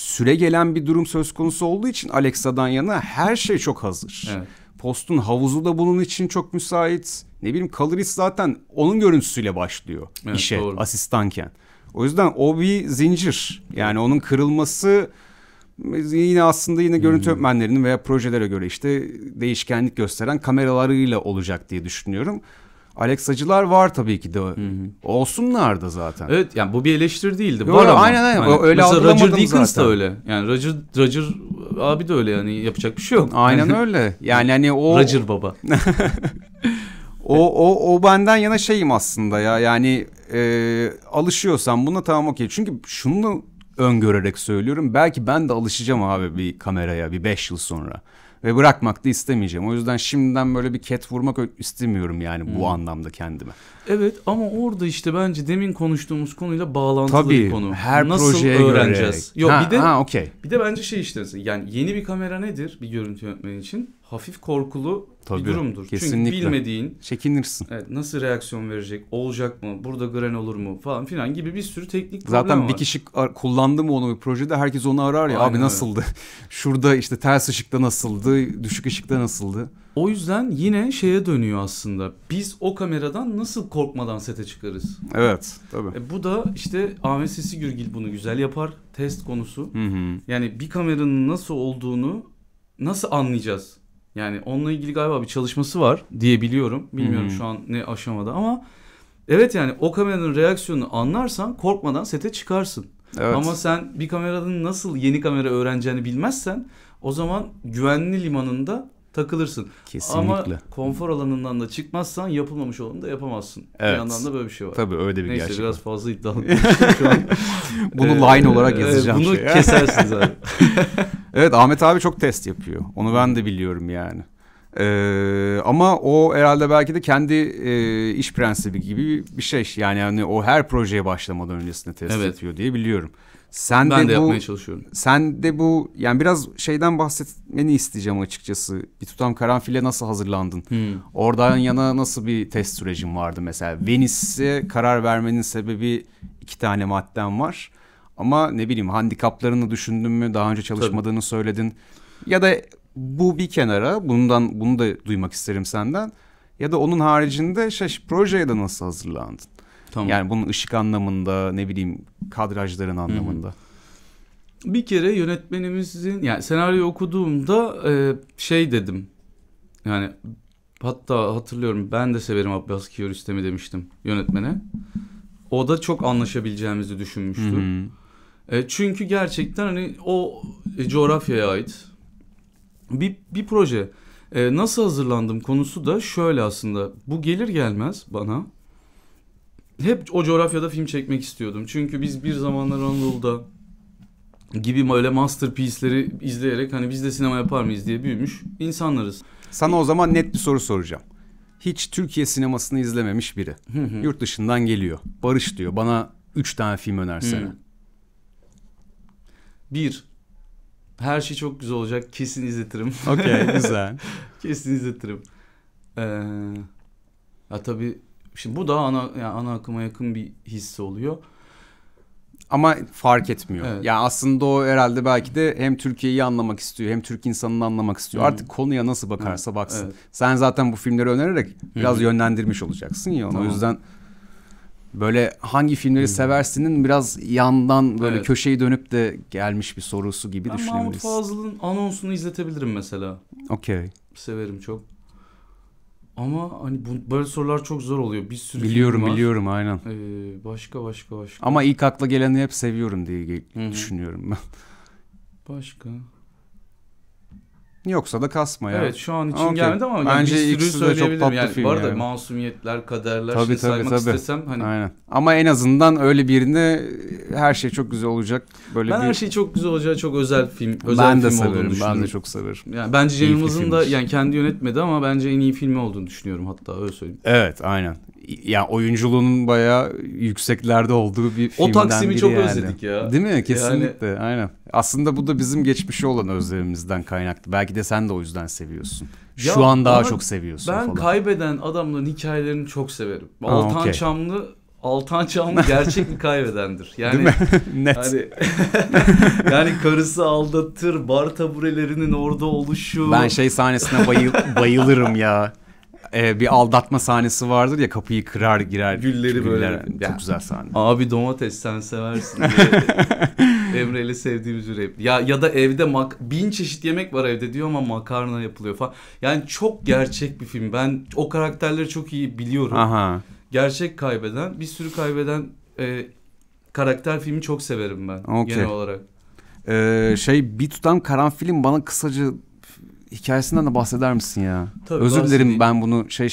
süre gelen bir durum söz konusu olduğu için Alexa'dan yana her şey çok hazır. Evet. Post'un havuzu da bunun için çok müsait. Ne bileyim Caloris zaten onun görüntüsüyle başlıyor evet, işe doğru. asistanken. O yüzden o bir zincir. Yani onun kırılması yine aslında yine görüntü hmm. öğretmenlerinin veya projelere göre işte değişkenlik gösteren kameralarıyla olacak diye düşünüyorum. Alexa'cılar var tabii ki de. Hı-hı. Olsunlar da zaten. Evet yani bu bir eleştiri değildi. Yok, var ama. Aynen aynen. Yani, öyle mesela Roger Deakins zaten. da öyle. Yani Roger, Roger abi de öyle yani yapacak bir şey yok. Aynen öyle. Yani hani o... Roger baba. o, o, o benden yana şeyim aslında ya. Yani e, alışıyorsan buna tamam okey. Çünkü şunu öngörerek söylüyorum. Belki ben de alışacağım abi bir kameraya bir beş yıl sonra ve bırakmak da istemeyeceğim. O yüzden şimdiden böyle bir ket vurmak istemiyorum yani bu hmm. anlamda kendime. Evet ama orada işte bence demin konuştuğumuz konuyla bağlantılı Tabii, bir konu. Her Nasıl projeye öğreneceğiz? Göre. Yok ha, bir de ha, okay. bir de bence şey işte yani yeni bir kamera nedir bir görüntü yönetmeni için? Hafif korkulu Tabii, bir durumdur. Kesinlikle. Çünkü bilmediğin çekinirsin. Evet, nasıl reaksiyon verecek? Olacak mı? Burada gören olur mu falan filan gibi bir sürü teknik problem Zaten bir kişi kullandı mı onu bir projede herkes onu arar ya Aynen abi nasıldı? Şurada işte ters ışıkta nasıldı? Düşük ışıkta nasıldı? O yüzden yine şeye dönüyor aslında. Biz o kameradan nasıl korkmadan sete çıkarız? Evet, tabii. E, bu da işte Ahmet Sesi Gürgil bunu güzel yapar. Test konusu. Hı hı. Yani bir kameranın nasıl olduğunu nasıl anlayacağız? Yani onunla ilgili galiba bir çalışması var diye biliyorum. Bilmiyorum hı hı. şu an ne aşamada ama evet yani o kameranın reaksiyonunu anlarsan korkmadan sete çıkarsın. Evet. Ama sen bir kameranın nasıl yeni kamera öğreneceğini bilmezsen o zaman güvenli limanında takılırsın. Kesinlikle. Ama konfor alanından da çıkmazsan yapılmamış olanı da yapamazsın. Evet. Bir yandan da böyle bir şey var. Tabii öyle bir Neyse, gerçek. Neyse biraz fazla iddialı bunu ee, line olarak yazacağım. E, bunu şey. kesersiniz abi. evet Ahmet abi çok test yapıyor. Onu ben de biliyorum yani. Ee, ama o herhalde belki de kendi e, iş prensibi gibi bir şey. Yani hani o her projeye başlamadan öncesinde test evet. yapıyor diye biliyorum. Sen ben de, de bu, yapmaya çalışıyorum. Sen de bu yani biraz şeyden bahsetmeni isteyeceğim açıkçası. Bir tutam karanfile nasıl hazırlandın? Hmm. Oradan yana nasıl bir test sürecin vardı mesela? Venice'e karar vermenin sebebi iki tane madden var. Ama ne bileyim handikaplarını düşündün mü? Daha önce çalışmadığını Tabii. söyledin. Ya da bu bir kenara bundan bunu da duymak isterim senden. Ya da onun haricinde şey, projeye de nasıl hazırlandın? Tamam. Yani bunun ışık anlamında ne bileyim kadrajların anlamında. Hı-hı. Bir kere yönetmenimizin yani senaryo okuduğumda e, şey dedim. Yani hatta hatırlıyorum ben de severim Abbas Kiarostami demiştim yönetmene. O da çok anlaşabileceğimizi düşünmüştü. E, çünkü gerçekten hani o e, coğrafyaya ait bir, bir proje. E, nasıl hazırlandım konusu da şöyle aslında. Bu gelir gelmez bana hep o coğrafyada film çekmek istiyordum. Çünkü biz bir zamanlar Anadolu'da gibi böyle masterpiece'leri izleyerek hani biz de sinema yapar mıyız diye büyümüş insanlarız. Sana o zaman net bir soru soracağım. Hiç Türkiye sinemasını izlememiş biri. Hı hı. Yurt dışından geliyor. Barış diyor bana üç tane film önersene. Hı. Bir, her şey çok güzel olacak. Kesin izletirim. Okey güzel. Kesin izletirim. Ee, ha tabii Şimdi bu daha ana, yani ana akıma yakın bir hisse oluyor. Ama fark etmiyor. Evet. Yani aslında o herhalde belki de hem Türkiye'yi anlamak istiyor hem Türk insanını anlamak istiyor. Hı. Artık konuya nasıl bakarsa baksın. Evet. Sen zaten bu filmleri önererek biraz Hı. yönlendirmiş olacaksın ya. Tamam. O yüzden böyle hangi filmleri Hı. seversinin biraz yandan böyle evet. köşeyi dönüp de gelmiş bir sorusu gibi ben düşünebiliriz. Ben Mahmut Fazıl'ın anonsunu izletebilirim mesela. Okey. Severim çok. Ama hani bu, böyle sorular çok zor oluyor. Bir sürü biliyorum var. biliyorum aynen. Ee, başka başka başka. Ama ilk akla geleni hep seviyorum diye Hı-hı. düşünüyorum ben. Başka. Yoksa da kasma ya. Evet şu an için okay. gelmedi ama Bence yani bir sürü söyleyebilirim. yani, film bu arada yani. masumiyetler, kaderler tabii, işte tabii, saymak tabii. istesem hani. Aynen. Ama en azından öyle birinde her şey çok güzel olacak. Böyle ben bir... her şey çok güzel olacak, çok özel film. Özel ben film de severim. Ben de çok severim. Yani bence Cem Yılmaz'ın da yani kendi yönetmedi ama bence en iyi filmi olduğunu düşünüyorum hatta öyle söyleyeyim. Evet aynen ya oyunculuğunun bayağı yükseklerde olduğu bir filmden O Taksim'i biri çok yani. özledik ya. Değil mi? Kesinlikle. Yani... Aynen. Aslında bu da bizim geçmişi olan özlemimizden kaynaklı. Belki de sen de o yüzden seviyorsun. Ya Şu an daha çok seviyorsun ben falan. Ben kaybeden adamların hikayelerini çok severim. Ha, Altan okay. Çamlı Altan Çamlı gerçek bir kaybedendir. Yani Değil mi? Net. Yani, yani karısı aldatır, bar taburelerinin orada oluşu. Ben şey sahnesine bayıl, bayılırım ya e, bir aldatma sahnesi vardır ya kapıyı kırar girer. Gülleri güller. böyle. Yani. Çok güzel sahne. Abi domates sen seversin diye. Emre'yle sevdiğimiz bir rap. Ya, ya da evde mak bin çeşit yemek var evde diyor ama makarna yapılıyor falan. Yani çok gerçek bir film. Ben o karakterleri çok iyi biliyorum. Aha. Gerçek kaybeden bir sürü kaybeden e, karakter filmi çok severim ben okay. genel olarak. Ee, şey bir tutam karanfilim bana kısaca hikayesinden de bahseder misin ya? Tabii, Özür dilerim ben bunu şey... E, Hiç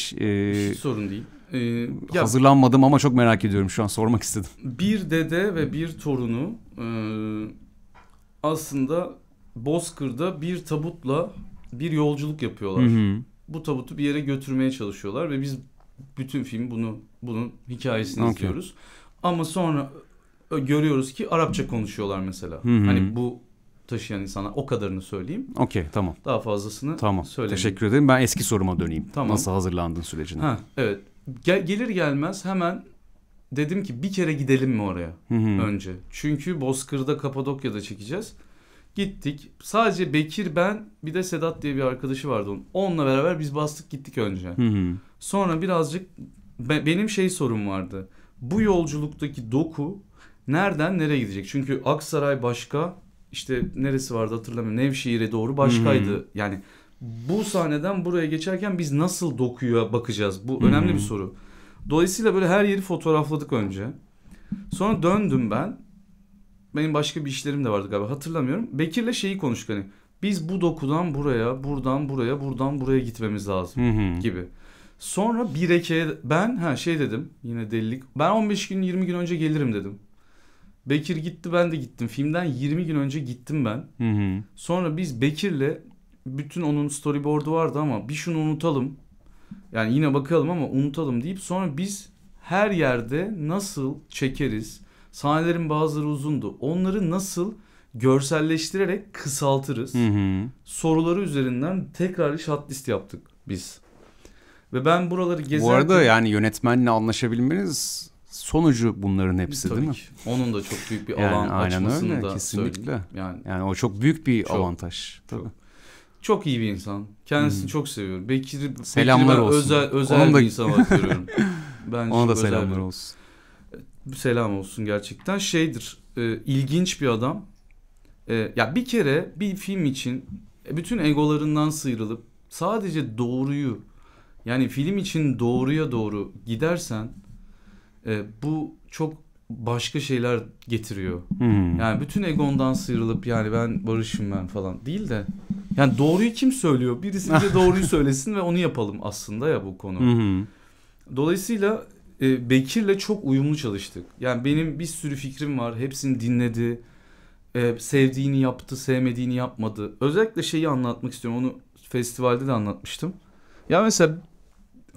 şey sorun değil. Ee, ya, ama çok merak ediyorum şu an sormak istedim. Bir dede ve bir torunu e, aslında Bozkır'da bir tabutla bir yolculuk yapıyorlar. Hı hı. Bu tabutu bir yere götürmeye çalışıyorlar ve biz bütün film bunu bunun hikayesini okay. izliyoruz. Ama sonra e, görüyoruz ki Arapça konuşuyorlar mesela. Hı hı. Hani bu taşıyan insanlar o kadarını söyleyeyim. Okey tamam. Daha fazlasını tamam. söylemeyeyim. Teşekkür ederim. Ben eski soruma döneyim. Tamam. Nasıl hazırlandın sürecine? Ha, evet. Gel, gelir gelmez hemen dedim ki bir kere gidelim mi oraya Hı-hı. önce. Çünkü Bozkır'da Kapadokya'da çekeceğiz. Gittik. Sadece Bekir ben bir de Sedat diye bir arkadaşı vardı onun. Onunla beraber biz bastık gittik önce. Hı-hı. Sonra birazcık be, benim şey sorum vardı. Bu yolculuktaki doku nereden nereye gidecek? Çünkü Aksaray başka, işte neresi vardı hatırlamıyorum. Nevşehir'e doğru başkaydı. Hmm. Yani bu sahneden buraya geçerken biz nasıl dokuya bakacağız? Bu hmm. önemli bir soru. Dolayısıyla böyle her yeri fotoğrafladık önce. Sonra döndüm ben. Benim başka bir işlerim de vardı galiba hatırlamıyorum. Bekir'le şeyi konuştuk hani biz bu dokudan buraya, buradan buraya, buradan buraya gitmemiz lazım hmm. gibi. Sonra bir eke ben ha şey dedim yine delilik. Ben 15 gün 20 gün önce gelirim dedim. Bekir gitti ben de gittim. Filmden 20 gün önce gittim ben. Hı hı. Sonra biz Bekir'le bütün onun storyboard'u vardı ama bir şunu unutalım. Yani yine bakalım ama unutalım deyip sonra biz her yerde nasıl çekeriz? Sahnelerin bazıları uzundu. Onları nasıl görselleştirerek kısaltırız? Hı hı. Soruları üzerinden tekrar shot list yaptık biz. Ve ben buraları gezerken... Bu arada yani yönetmenle anlaşabilmeniz sonucu bunların hepsi Tabii değil ki. mi? Onun da çok büyük bir alan yani, alan aynen açmasını öyle, da kesinlikle. Yani, yani o çok büyük bir çok, avantaj. Tabii. Çok. Çok iyi bir insan. Kendisini hmm. çok seviyorum. Bekir, selamlar Bekir'i olsun. özel, özel Onun da... bir insan olarak görüyorum. Bence Ona da selamlar bir... olsun. E, selam olsun gerçekten. Şeydir, e, ilginç bir adam. E, ya bir kere bir film için bütün egolarından sıyrılıp sadece doğruyu yani film için doğruya doğru gidersen e, bu çok başka şeyler getiriyor. Hmm. Yani bütün egondan sıyrılıp yani ben barışım ben falan değil de yani doğruyu kim söylüyor? Birisi bize doğruyu söylesin ve onu yapalım aslında ya bu konu. Hmm. Dolayısıyla e, Bekir'le çok uyumlu çalıştık. Yani benim bir sürü fikrim var. Hepsini dinledi. E, sevdiğini yaptı, sevmediğini yapmadı. Özellikle şeyi anlatmak istiyorum. Onu festivalde de anlatmıştım. Ya mesela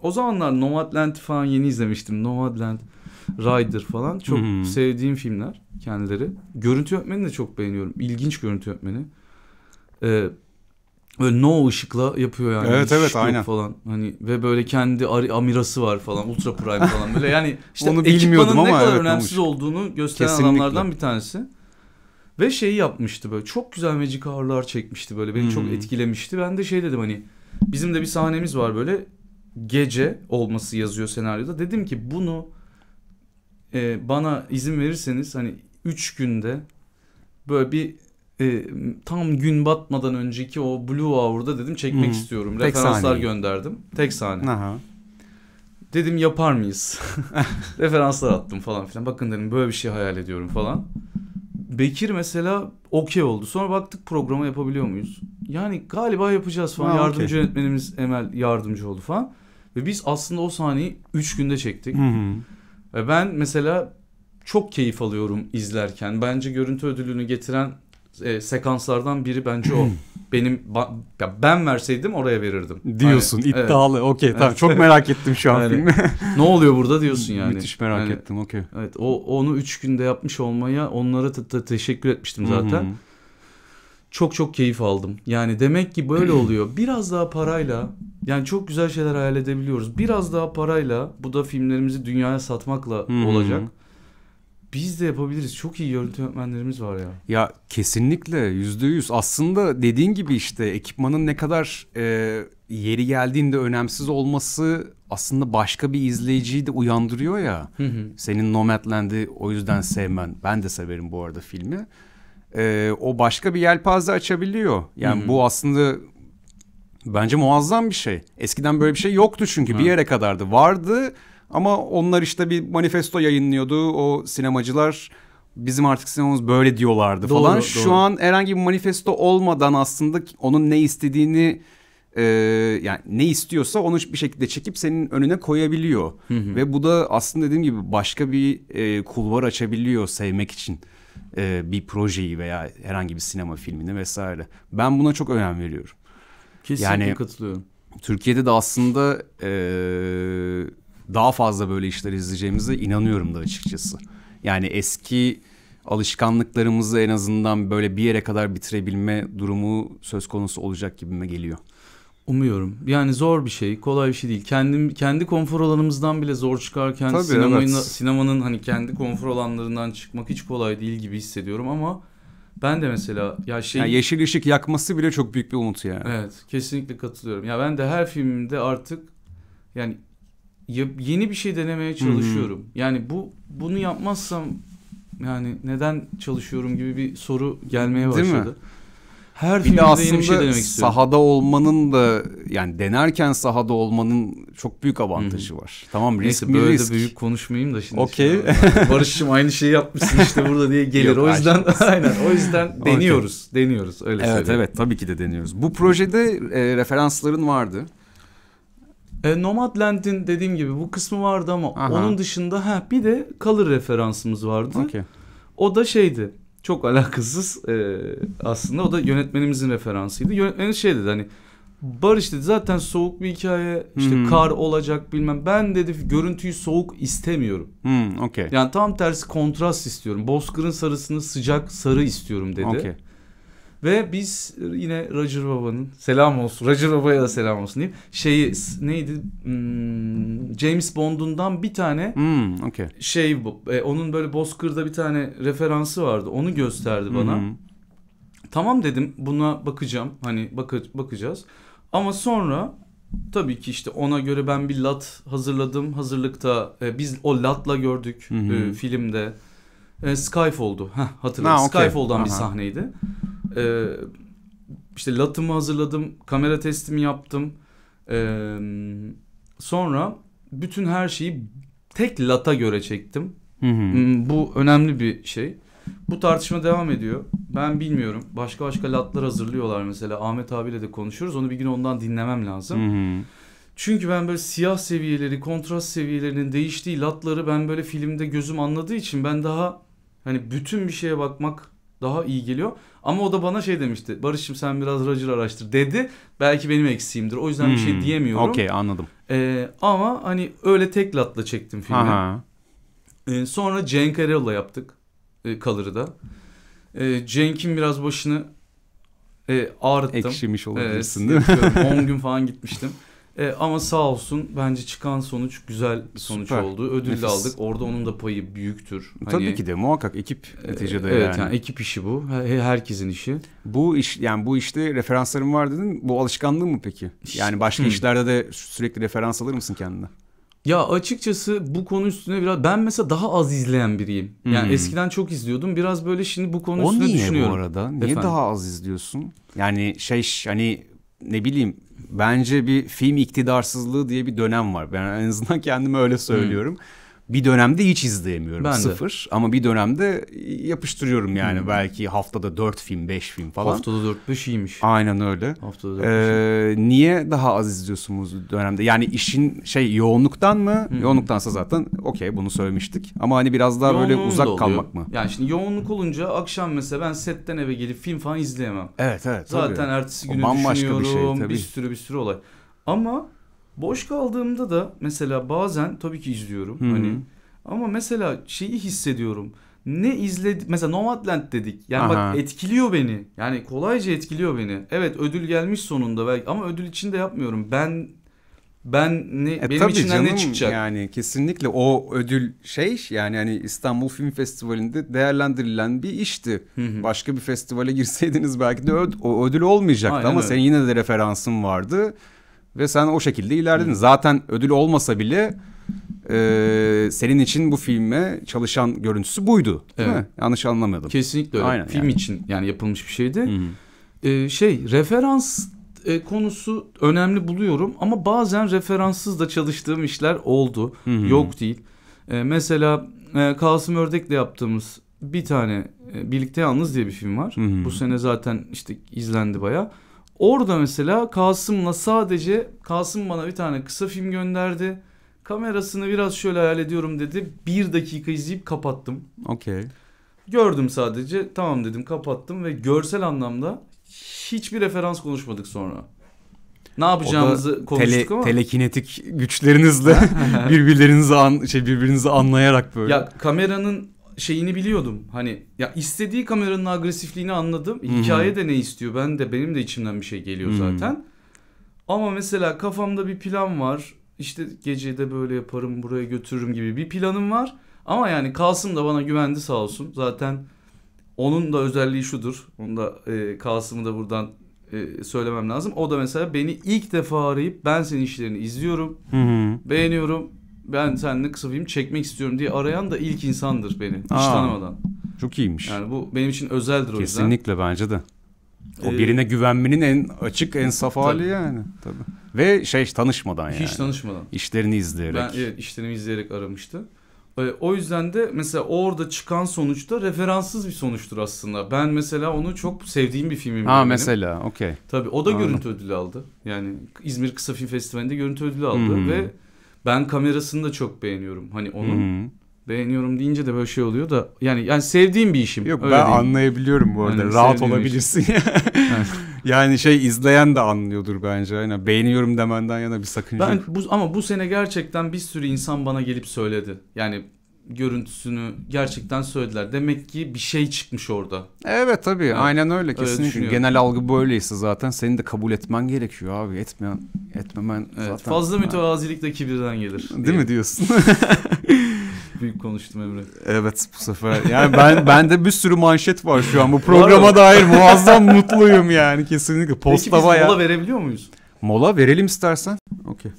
o zamanlar Nomadland falan yeni izlemiştim. Nomadland, Rider falan çok hmm. sevdiğim filmler kendileri. Görüntü yönetmeni de çok beğeniyorum. İlginç görüntü yönetmeni. Ee, böyle no ışıkla yapıyor yani. Evet evet aynen. Falan. Hani ve böyle kendi amirası var falan. Ultra prime falan böyle yani işte Onu bilmiyordum ama ne kadar evet, önemsiz olmuş. olduğunu gösteren Kesinlikle. adamlardan bir tanesi. Ve şeyi yapmıştı böyle çok güzel Magic Hour'lar çekmişti böyle beni hmm. çok etkilemişti. Ben de şey dedim hani bizim de bir sahnemiz var böyle gece olması yazıyor senaryoda. Dedim ki bunu e, bana izin verirseniz hani 3 günde böyle bir e, tam gün batmadan önceki o Blue Hour'da dedim çekmek hmm. istiyorum. Tek Referanslar saniye. gönderdim. Tek sahne. Aha. Dedim yapar mıyız? Referanslar attım falan filan. Bakın dedim böyle bir şey hayal ediyorum falan. Bekir mesela okey oldu. Sonra baktık programa yapabiliyor muyuz? Yani galiba yapacağız falan. Ha, yardımcı okay. yönetmenimiz Emel yardımcı oldu falan. Ve biz aslında o sahneyi 3 günde çektik. Hı hı. Ve ben mesela çok keyif alıyorum izlerken. Bence görüntü ödülünü getiren e, sekanslardan biri bence o. Benim ya ben verseydim oraya verirdim. Diyorsun hani, iddialı. Evet. Okey tamam. Evet. Çok merak ettim şu an yani, ne oluyor burada diyorsun yani. Müthiş merak yani, ettim. Okey. Evet o onu üç günde yapmış olmaya onlara da teşekkür etmiştim zaten. Hı-hı çok çok keyif aldım. Yani demek ki böyle oluyor. Biraz daha parayla yani çok güzel şeyler hayal edebiliyoruz. Biraz daha parayla bu da filmlerimizi dünyaya satmakla olacak. Biz de yapabiliriz. Çok iyi yönetmenlerimiz var ya. Ya kesinlikle yüzde yüz. Aslında dediğin gibi işte ekipmanın ne kadar e, yeri geldiğinde önemsiz olması aslında başka bir izleyiciyi de uyandırıyor ya. Hı hı. Senin Nomadland'i o yüzden sevmen. Ben de severim bu arada filmi e, o başka bir yelpaze açabiliyor. Yani Hı-hı. bu aslında bence muazzam bir şey. Eskiden böyle bir şey yoktu çünkü bir yere kadardı. Vardı ama onlar işte bir manifesto yayınlıyordu. O sinemacılar bizim artık sinemamız böyle diyorlardı doğru, falan. Doğru. Şu an herhangi bir manifesto olmadan aslında onun ne istediğini e, yani ne istiyorsa onu bir şekilde çekip senin önüne koyabiliyor. Hı hı. Ve bu da aslında dediğim gibi başka bir e, kulvar açabiliyor sevmek için e, bir projeyi veya herhangi bir sinema filmini vesaire. Ben buna çok önem veriyorum. Kesinlikle yani, katılıyorum. Türkiye'de de aslında e, daha fazla böyle işler izleyeceğimize inanıyorum da açıkçası. Yani eski alışkanlıklarımızı en azından böyle bir yere kadar bitirebilme durumu söz konusu olacak gibime geliyor. Umuyorum. Yani zor bir şey, kolay bir şey değil. Kendim kendi konfor alanımızdan bile zor çıkarken Tabii, sinemayı, evet. sinemanın hani kendi konfor alanlarından çıkmak hiç kolay değil gibi hissediyorum ama ben de mesela ya şey yani yeşil ışık yakması bile çok büyük bir umut yani. Evet, kesinlikle katılıyorum. Ya ben de her filmde artık yani yeni bir şey denemeye çalışıyorum. Hmm. Yani bu bunu yapmazsam yani neden çalışıyorum gibi bir soru gelmeye başladı. Değil mi? Her bir de aslında şey denemek sahada olmanın da yani denerken sahada olmanın çok büyük avantajı Hı-hı. var. Tamam risk Neyse, böyle risk. de büyük konuşmayayım da şimdi. Okey. Barış'cığım aynı şeyi yapmışsın işte burada diye gelir. Yok, o yüzden aynen o yüzden deniyoruz. Okay. Deniyoruz öyle Evet söyleyeyim. evet tabii ki de deniyoruz. Bu projede e, referansların vardı. E, Nomadland'in dediğim gibi bu kısmı vardı ama Aha. onun dışında ha bir de kalır referansımız vardı. Okay. O da şeydi çok alakasız e, aslında o da yönetmenimizin referansıydı. Yönetmenimiz şey dedi hani Barış dedi zaten soğuk bir hikaye işte hmm. kar olacak bilmem ben dedi görüntüyü soğuk istemiyorum. Hmm, okay. Yani tam tersi kontrast istiyorum. Bozkır'ın sarısını sıcak sarı istiyorum dedi. Okay. Ve biz yine Roger Baba'nın selam olsun. Roger Baba'ya da selam olsun diyeyim. şey neydi? Hmm, James Bond'undan bir tane hmm, okay. şey bu. E, onun böyle Bozkır'da bir tane referansı vardı. Onu gösterdi bana. Hmm. Tamam dedim buna bakacağım. Hani bakı bakacağız. Ama sonra tabii ki işte ona göre ben bir lat hazırladım. Hazırlıkta e, biz o latla gördük hmm. e, filmde. E, Skyfall'du. Heh, hatırladım. Ha, okay. Skyfall'dan Aha. bir sahneydi. E, işte latımı hazırladım, kamera testimi yaptım. E, sonra bütün her şeyi tek lata göre çektim. Hı hı. Hmm, bu önemli bir şey. Bu tartışma devam ediyor. Ben bilmiyorum. Başka başka latlar hazırlıyorlar mesela. Ahmet abiyle de konuşuyoruz. Onu bir gün ondan dinlemem lazım. Hı hı. Çünkü ben böyle siyah seviyeleri, kontrast seviyelerinin değiştiği latları ben böyle filmde gözüm anladığı için ben daha hani bütün bir şeye bakmak daha iyi geliyor. Ama o da bana şey demişti. Barış'ım sen biraz Roger araştır dedi. Belki benim eksiğimdir. O yüzden hmm. bir şey hmm, diyemiyorum. Okey anladım. Ee, ama hani öyle tek latla çektim filmi. Aha. Ee, sonra Cenk Erol'la yaptık. E, kalırı da. E, Cenk'in biraz başını e, ağrıttım. Ekşimiş ee, olabilirsin e, değil mi? 10 gün falan gitmiştim. E, ama sağ olsun bence çıkan sonuç güzel sonuç Süper. oldu. Ödül de aldık. Orada onun da payı büyüktür. Hani, Tabii ki de muhakkak ekip e, neticede e, evet, yani. yani. ekip işi bu. Herkesin işi. Bu iş yani bu işte referanslarım var dedin. Bu alışkanlığın mı peki? Yani başka Hı. Hmm. işlerde de sürekli referans alır mısın kendine? Ya açıkçası bu konu üstüne biraz ben mesela daha az izleyen biriyim. Yani hmm. eskiden çok izliyordum. Biraz böyle şimdi bu konu o üstüne niye düşünüyorum. niye bu arada? Niye Efendim? daha az izliyorsun? Yani şey hani ne bileyim bence bir film iktidarsızlığı diye bir dönem var. Ben en azından kendime öyle söylüyorum. Hmm bir dönemde hiç izleyemiyorum ben sıfır de. ama bir dönemde yapıştırıyorum yani hmm. belki haftada dört film beş film falan. Haftada dört beş iyiymiş. Aynen öyle. Haftada dört ee, Niye daha az izliyorsunuz dönemde yani işin şey yoğunluktan mı hmm. yoğunluktansa zaten okey bunu söylemiştik ama hani biraz daha böyle uzak da kalmak mı? Yani şimdi yoğunluk olunca akşam mesela ben setten eve gelip film falan izleyemem. Evet evet. Zaten tabii. ertesi günü o şey, düşünüyorum bir, şey, tabii. bir sürü bir sürü olay ama Boş kaldığımda da mesela bazen tabii ki izliyorum Hı-hı. hani ama mesela şeyi hissediyorum. Ne izledi mesela Nomadland dedik. Yani Aha. bak etkiliyor beni. Yani kolayca etkiliyor beni. Evet ödül gelmiş sonunda belki ama ödül için de yapmıyorum. Ben ben ne e, benim tabii içinden canım, ne çıkacak? Yani kesinlikle o ödül şey yani hani İstanbul Film Festivali'nde değerlendirilen bir işti. Hı hı. Başka bir festivale girseydiniz belki de öd- o ödül olmayacaktı Aynen ama öyle. senin yine de referansın vardı. Ve sen o şekilde ilerledin. Zaten ödül olmasa bile e, senin için bu filme çalışan görüntüsü buydu. Değil evet. mi? Yanlış anlamadım. Kesinlikle öyle. Aynen, Film yani. için yani yapılmış bir şeydi. Hı-hı. E, şey referans e, konusu önemli buluyorum ama bazen referanssız da çalıştığım işler oldu. Hı-hı. Yok değil. E, mesela e, Kasım Ördek'le yaptığımız bir tane e, Birlikte Yalnız diye bir film var. Hı-hı. Bu sene zaten işte izlendi bayağı. Orada mesela Kasım'la sadece Kasım bana bir tane kısa film gönderdi. Kamerasını biraz şöyle hayal ediyorum dedi. Bir dakika izleyip kapattım. Okey. Gördüm sadece. Tamam dedim kapattım ve görsel anlamda hiçbir referans konuşmadık sonra. Ne yapacağımızı konuştuk tele, ama. Telekinetik güçlerinizle birbirlerinizi an, şey birbirinizi anlayarak böyle. Ya kameranın şeyini biliyordum. Hani ya istediği kameranın agresifliğini anladım. Hikaye de ne istiyor? Ben de benim de içimden bir şey geliyor zaten. Ama mesela kafamda bir plan var. İşte de böyle yaparım, buraya götürürüm gibi bir planım var. Ama yani Kasım da bana güvendi sağ olsun. Zaten onun da özelliği şudur. Onu da e, Kasım'ı da buradan e, söylemem lazım. O da mesela beni ilk defa arayıp ben senin işlerini izliyorum, Hı-hı. beğeniyorum ben seninle kısa film çekmek istiyorum diye arayan da ilk insandır beni. Hiç Aa, tanımadan. Çok iyiymiş. Yani bu benim için özeldir o yüzden. Kesinlikle bence de. O ee, birine ee, güvenmenin en açık, en saf hali yani. Tabii. Ve şey tanışmadan yani. Hiç tanışmadan. İşlerini izleyerek. Ben evet, işlerini izleyerek aramıştı. Ee, o yüzden de mesela orada çıkan sonuçta referanssız bir sonuçtur aslında. Ben mesela onu çok sevdiğim bir filmim. Ha benim. mesela okey. Tabii o da Anladım. görüntü ödülü aldı. Yani İzmir Kısa Film Festivali'nde görüntü ödülü aldı hmm. ve ben kamerasını da çok beğeniyorum. Hani onun Hı-hı. beğeniyorum deyince de böyle şey oluyor da yani yani sevdiğim bir işim. Yok ben diyeyim. anlayabiliyorum bu arada. Yani Rahat olabilirsin. yani şey izleyen de anlıyordur bence. yani beğeniyorum demenden yana bir sakınca ben, yok. Bu, ama bu sene gerçekten bir sürü insan bana gelip söyledi. Yani görüntüsünü gerçekten söylediler. Demek ki bir şey çıkmış orada. Evet tabii evet. aynen öyle kesinlikle. Öyle Genel algı böyleyse zaten senin de kabul etmen gerekiyor abi. Etmeyen etmemen evet, zaten. Fazla mütevazilik de kibirden gelir. Değil diye. mi diyorsun? Büyük konuştum Emre. Evet bu sefer. Yani ben ben de bir sürü manşet var şu an bu programa dair muazzam mutluyum yani kesinlikle. Posta Peki biz bayağı... mola verebiliyor muyuz? Mola verelim istersen. Okey.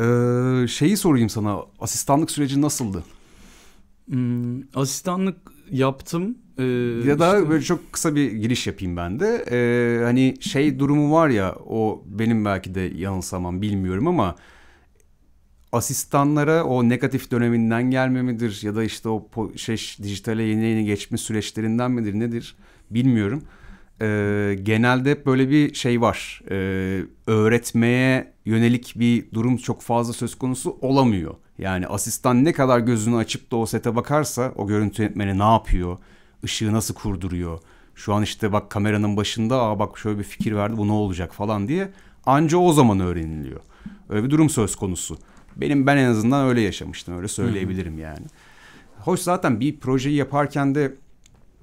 Ee, şeyi sorayım sana. Asistanlık süreci nasıldı? Hmm, asistanlık yaptım. Ee, ya da işte... böyle çok kısa bir giriş yapayım ben de. Ee, hani şey durumu var ya o benim belki de yanılsamam bilmiyorum ama asistanlara o negatif döneminden gelme midir ya da işte o şey dijitale yeni yeni geçme süreçlerinden midir nedir bilmiyorum. Ee, genelde böyle bir şey var. Ee, öğretmeye yönelik bir durum çok fazla söz konusu olamıyor. Yani asistan ne kadar gözünü açıp da o sete bakarsa o görüntü yönetmeni ne yapıyor? ışığı nasıl kurduruyor? Şu an işte bak kameranın başında aa bak şöyle bir fikir verdi bu ne olacak falan diye anca o zaman öğreniliyor. Öyle bir durum söz konusu. Benim ben en azından öyle yaşamıştım öyle söyleyebilirim yani. Hoş zaten bir projeyi yaparken de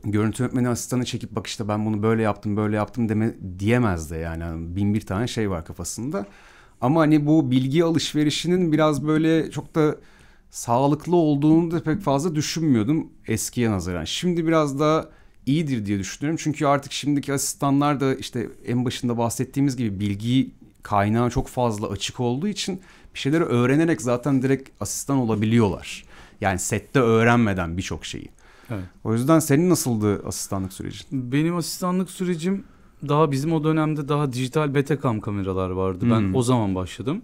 görüntü yönetmeni asistanı çekip bak işte ben bunu böyle yaptım böyle yaptım deme diyemezdi de yani hani bin bir tane şey var kafasında. Ama hani bu bilgi alışverişinin biraz böyle çok da sağlıklı olduğunu da pek fazla düşünmüyordum eskiye nazaran. Şimdi biraz daha iyidir diye düşünüyorum. Çünkü artık şimdiki asistanlar da işte en başında bahsettiğimiz gibi bilgi kaynağı çok fazla açık olduğu için bir şeyleri öğrenerek zaten direkt asistan olabiliyorlar. Yani sette öğrenmeden birçok şeyi. Evet. O yüzden senin nasıldı asistanlık sürecin? Benim asistanlık sürecim daha bizim o dönemde daha dijital Betacam kameralar vardı. Hmm. Ben o zaman başladım.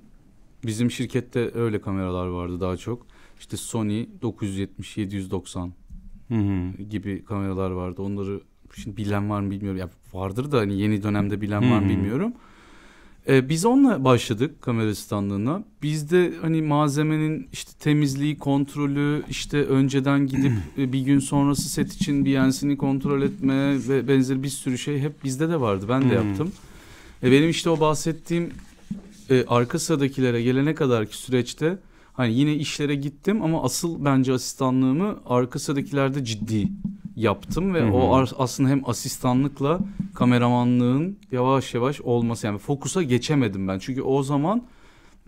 Bizim şirkette öyle kameralar vardı daha çok. İşte Sony 970 790 hmm. gibi kameralar vardı. Onları şimdi bilen var mı bilmiyorum. Ya vardır da hani yeni dönemde bilen hmm. var mı bilmiyorum. Ee, biz onunla başladık kamera kamerasistanlığına. Bizde hani malzemenin işte temizliği, kontrolü, işte önceden gidip e, bir gün sonrası set için bir yensini kontrol etme ve benzeri bir sürü şey hep bizde de vardı. Ben de hmm. yaptım. Ee, benim işte o bahsettiğim e, arka sıradakilere gelene kadarki süreçte hani yine işlere gittim ama asıl bence asistanlığımı arka sıradakilerde ciddi yaptım ve Hı-hı. o aslında hem asistanlıkla kameramanlığın yavaş yavaş olması yani fokusa geçemedim ben. Çünkü o zaman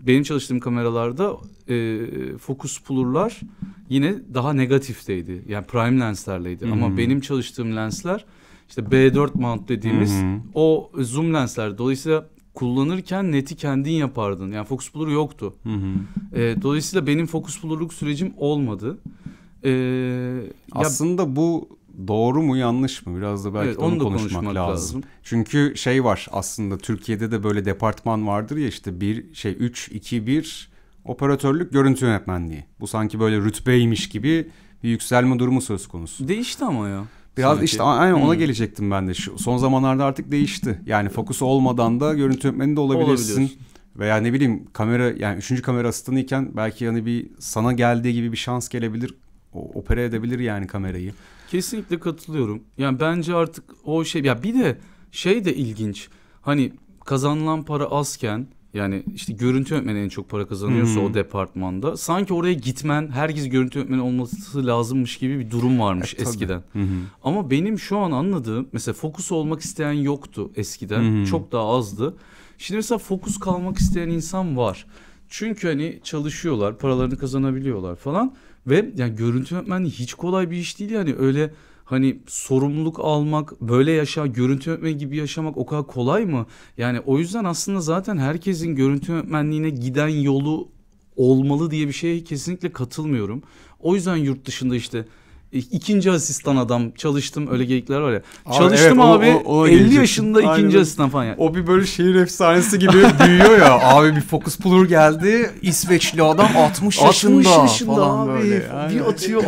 benim çalıştığım kameralarda e, fokus bulurlar yine daha negatifteydi. Yani prime lenslerleydi Hı-hı. ama benim çalıştığım lensler işte B4 mount dediğimiz Hı-hı. o zoom lensler. Dolayısıyla kullanırken neti kendin yapardın. Yani fokus bulur yoktu. E, dolayısıyla benim fokus bulurluk sürecim olmadı. Ee, Aslında ya... bu doğru mu yanlış mı biraz da belki evet, onu, onu konuşmak, konuşmak lazım. lazım. Çünkü şey var aslında Türkiye'de de böyle departman vardır ya işte bir şey 3 2 1 operatörlük görüntü yönetmenliği. Bu sanki böyle rütbeymiş gibi bir yükselme durumu söz konusu. Değişti ama ya. Biraz sanki. işte aynen ona hmm. gelecektim ben de. Şu, son zamanlarda artık değişti. Yani fokus olmadan da görüntü yönetmeni de olabilirsin. Veya ne bileyim kamera yani üçüncü kamera asistanıyken belki yani bir sana geldiği gibi bir şans gelebilir. O, opere edebilir yani kamerayı. Kesinlikle katılıyorum. Yani bence artık o şey ya bir de şey de ilginç. Hani kazanılan para azken yani işte görüntü yönetmeni en çok para kazanıyorsa hmm. o departmanda sanki oraya gitmen herkes görüntü yönetmeni olması lazımmış gibi bir durum varmış e, eskiden. hı Ama benim şu an anladığım mesela fokus olmak isteyen yoktu eskiden. hı Çok daha azdı. Şimdi mesela fokus kalmak isteyen insan var. Çünkü hani çalışıyorlar, paralarını kazanabiliyorlar falan. Ve yani görüntü yönetmenliği hiç kolay bir iş değil yani öyle hani sorumluluk almak, böyle yaşa, görüntü yönetmeni gibi yaşamak o kadar kolay mı? Yani o yüzden aslında zaten herkesin görüntü yönetmenliğine giden yolu olmalı diye bir şeye kesinlikle katılmıyorum. O yüzden yurt dışında işte ikinci asistan adam çalıştım öyle geyikler var ya. Abi, çalıştım evet, abi o, o, o 50 geleceksin. yaşında ikinci asistan falan yani. O bir böyle şehir efsanesi gibi büyüyor ya. Abi bir focus puller geldi. İsveçli adam 60 yaşında 60 yaşında falan abi. böyle. Aynen. Bir atıyor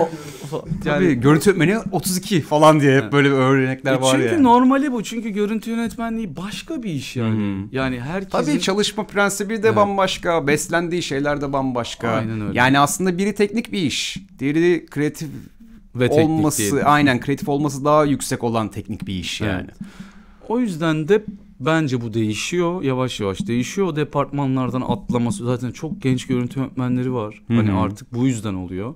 yani, görüntü yönetmeni 32 falan diye hep böyle örnekler e var ya. Çünkü yani. normali bu. Çünkü görüntü yönetmenliği başka bir iş yani. Hı-hı. Yani herkesin... Tabii çalışma prensibi de evet. bambaşka. Beslendiği şeyler de bambaşka. Aynen öyle. Yani aslında biri teknik bir iş. Diğeri kreatif ve olması diyelim. aynen kreatif olması daha yüksek olan teknik bir iş yani. Evet. O yüzden de bence bu değişiyor. Yavaş yavaş değişiyor. departmanlardan atlaması zaten çok genç görüntü yönetmenleri var. Hı-hı. Hani artık bu yüzden oluyor.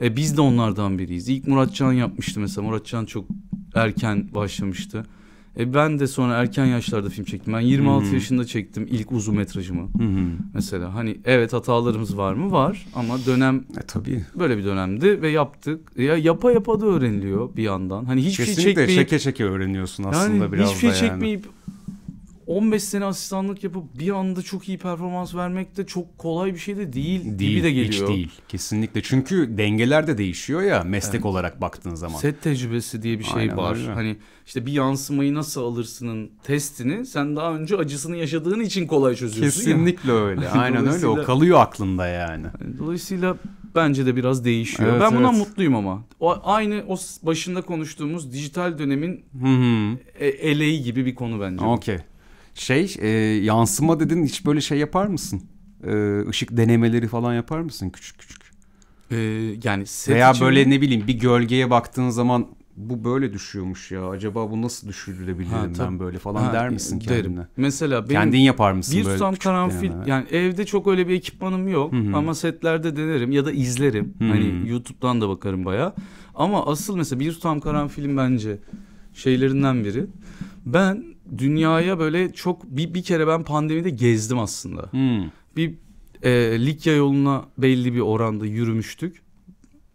E biz de onlardan biriyiz. İlk Can yapmıştı mesela. Murat Can çok erken başlamıştı. E ben de sonra erken yaşlarda film çektim. Ben 26 hı yaşında çektim ilk uzun metrajımı. hı Mesela hani evet hatalarımız var mı? Var ama dönem e, tabii. böyle bir dönemdi ve yaptık. Ya yapa yapa da öğreniliyor bir yandan. Hani hiçbir şey Kesinlikle şey çekmeyip çeke çeke öğreniyorsun aslında yani biraz hiçbir şey yani. çekmeyip 15 sene asistanlık yapıp bir anda çok iyi performans vermek de çok kolay bir şey de değil, değil gibi de geliyor. Hiç değil. Kesinlikle. Çünkü dengeler de değişiyor ya meslek evet. olarak baktığın zaman. Set tecrübesi diye bir şey Aynen, var. Öyle. Hani işte bir yansımayı nasıl alırsının testini sen daha önce acısını yaşadığın için kolay çözüyorsun. Kesinlikle ya. öyle. Aynen öyle. O kalıyor aklında yani. Hani dolayısıyla bence de biraz değişiyor. Evet, ben buna evet. mutluyum ama. O aynı o başında konuştuğumuz dijital dönemin Hı-hı. E, eleği gibi bir konu bence. Okey. Şey e, yansıma dedin hiç böyle şey yapar mısın? E, ışık denemeleri falan yapar mısın küçük küçük? Ee, yani set Veya için... böyle ne bileyim bir gölgeye baktığın zaman bu böyle düşüyormuş ya. Acaba bu nasıl düşürülebilir ben böyle falan ha, der e, misin kendine? Mesela benim kendin yapar mısın bir böyle? Bir tutam karanfil yani. yani evde çok öyle bir ekipmanım yok Hı-hı. ama setlerde denerim ya da izlerim. Hı-hı. Hani YouTube'dan da bakarım baya. Ama asıl mesela bir tutam karanfilim bence şeylerinden biri. Ben dünyaya böyle çok bir, bir kere ben pandemide gezdim aslında. Hmm. Bir e, Likya yoluna belli bir oranda yürümüştük.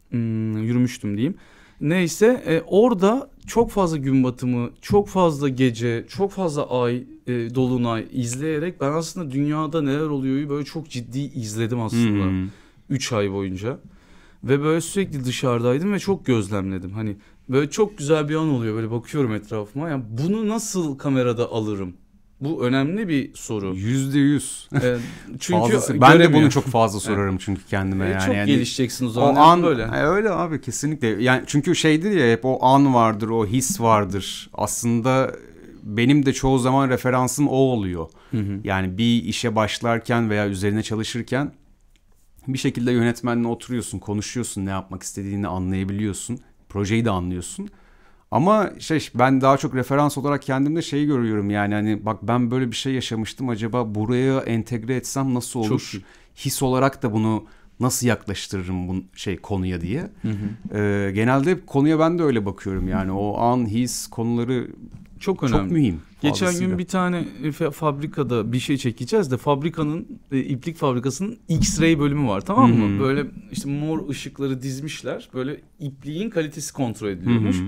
Hmm, yürümüştüm diyeyim. Neyse e, orada çok fazla gün batımı, çok fazla gece, çok fazla ay e, dolunay izleyerek ben aslında dünyada neler oluyor böyle çok ciddi izledim aslında 3 hmm. ay boyunca. Ve böyle sürekli dışarıdaydım ve çok gözlemledim. Hani Böyle çok güzel bir an oluyor böyle bakıyorum etrafıma. Yani bunu nasıl kamerada alırım? Bu önemli bir soru. Yüzde yüz. Ee, çünkü Fazlası, ben de bunu çok fazla sorarım çünkü kendime e, yani. Çok gelişeceksin o zaman. O an böyle. E, öyle abi kesinlikle. Yani çünkü şeydir ya hep o an vardır, o his vardır. Aslında benim de çoğu zaman referansım o oluyor. Yani bir işe başlarken veya üzerine çalışırken bir şekilde yönetmenle oturuyorsun, konuşuyorsun, ne yapmak istediğini anlayabiliyorsun projeyi de anlıyorsun. Ama şey ben daha çok referans olarak kendimde şeyi görüyorum yani hani bak ben böyle bir şey yaşamıştım acaba buraya entegre etsem nasıl olur? Çok... His olarak da bunu nasıl yaklaştırırım bu şey konuya diye. Hı hı. Ee, genelde konuya ben de öyle bakıyorum yani o an his konuları çok önemli. Çok mühim. Geçen Fazlasıyla. gün bir tane e, fabrikada bir şey çekeceğiz de fabrikanın e, iplik fabrikasının X-ray bölümü var tamam mı? hı Böyle işte mor ışıkları dizmişler. Böyle ipliğin kalitesi kontrol ediliyormuş. hı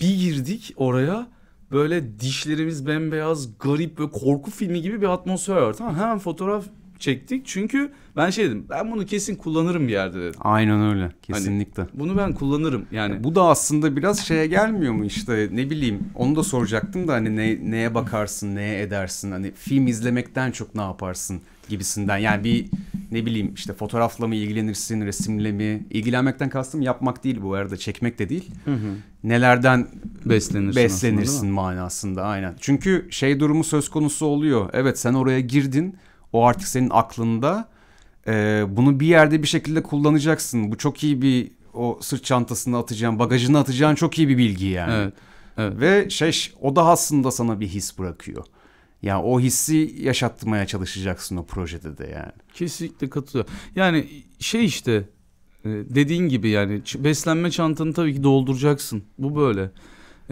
Bir girdik oraya böyle dişlerimiz bembeyaz, garip ve korku filmi gibi bir atmosfer var. Tamam hemen fotoğraf çektik. Çünkü ben şey dedim ben bunu kesin kullanırım bir yerde dedim. Aynen öyle hani kesinlikle. Hani, bunu ben kullanırım yani. Bu da aslında biraz şeye gelmiyor mu işte ne bileyim onu da soracaktım da hani ne, neye bakarsın neye edersin hani film izlemekten çok ne yaparsın gibisinden yani bir ne bileyim işte fotoğrafla mı ilgilenirsin resimle mi ilgilenmekten kastım yapmak değil bu arada çekmek de değil. Hı hı. Nelerden beslenirsin, beslenirsin aslında, manasında aynen. Çünkü şey durumu söz konusu oluyor. Evet sen oraya girdin o artık senin aklında. E, bunu bir yerde bir şekilde kullanacaksın. Bu çok iyi bir o sırt çantasına atacağın, bagajına atacağın çok iyi bir bilgi yani. Evet. Evet. Ve şey o da aslında sana bir his bırakıyor. Yani o hissi yaşatmaya çalışacaksın o projede de yani. Kesinlikle katılıyorum. Yani şey işte e, dediğin gibi yani beslenme çantanı tabii ki dolduracaksın. Bu böyle.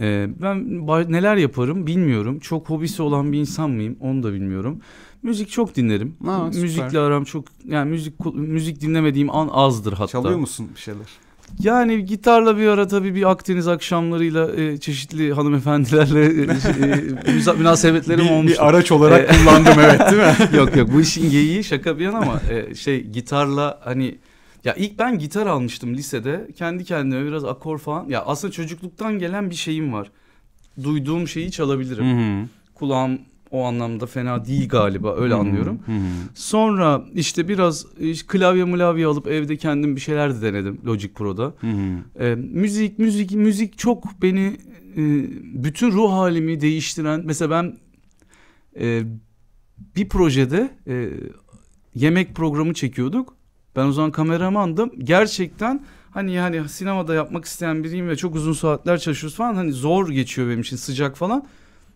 Ee, ben neler yaparım bilmiyorum. Çok hobisi olan bir insan mıyım onu da bilmiyorum. Müzik çok dinlerim. Ha, süper. Müzikle aram çok yani müzik müzik dinlemediğim an azdır hatta. Çalıyor musun bir şeyler? Yani gitarla bir ara tabii bir Akdeniz akşamlarıyla e, çeşitli hanımefendilerle e, e, münasebetlerim bir, Bir araç olarak e, kullandım evet değil mi? yok yok bu işin geyiği şaka bir yana ama e, şey gitarla hani ya ilk ben gitar almıştım lisede. Kendi kendime biraz akor falan. Ya aslında çocukluktan gelen bir şeyim var. Duyduğum şeyi çalabilirim. Hı-hı. Kulağım o anlamda fena değil galiba öyle anlıyorum. Hı-hı. Sonra işte biraz e, işte klavye mulavye alıp evde kendim bir şeyler de denedim Logic Pro'da. ee, müzik müzik müzik çok beni e, bütün ruh halimi değiştiren mesela ben e, bir projede e, yemek programı çekiyorduk. Ben o zaman kameramandım. Gerçekten hani yani sinemada yapmak isteyen biriyim ve çok uzun saatler çalışıyoruz falan. Hani zor geçiyor benim için sıcak falan.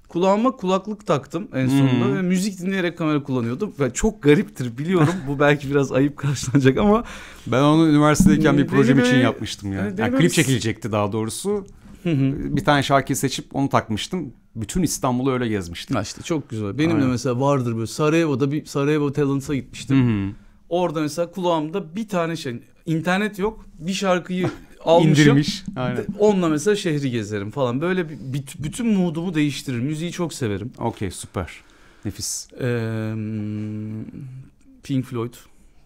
Kulağıma kulaklık taktım en hmm. sonunda hmm. ve müzik dinleyerek kamera kullanıyordum. Ve çok gariptir biliyorum. Bu belki biraz ayıp karşılanacak ama ben onu üniversitedeyken bir projem için yapmıştım Yani. yani klip çekilecekti daha doğrusu. bir tane şarkı seçip onu takmıştım. Bütün İstanbul'u öyle gezmiştim. Ha işte çok güzel. Benim Aynen. de mesela vardır böyle Sarajevo'da bir Sarajevo Talents'a gitmiştim. Orada mesela kulağımda bir tane şey internet yok. Bir şarkıyı almışım. İndirmiş. Aynen. Onunla mesela şehri gezerim falan. Böyle bir, bütün modumu değiştirir. Müziği çok severim. Okey süper. Nefis. Ee, Pink Floyd.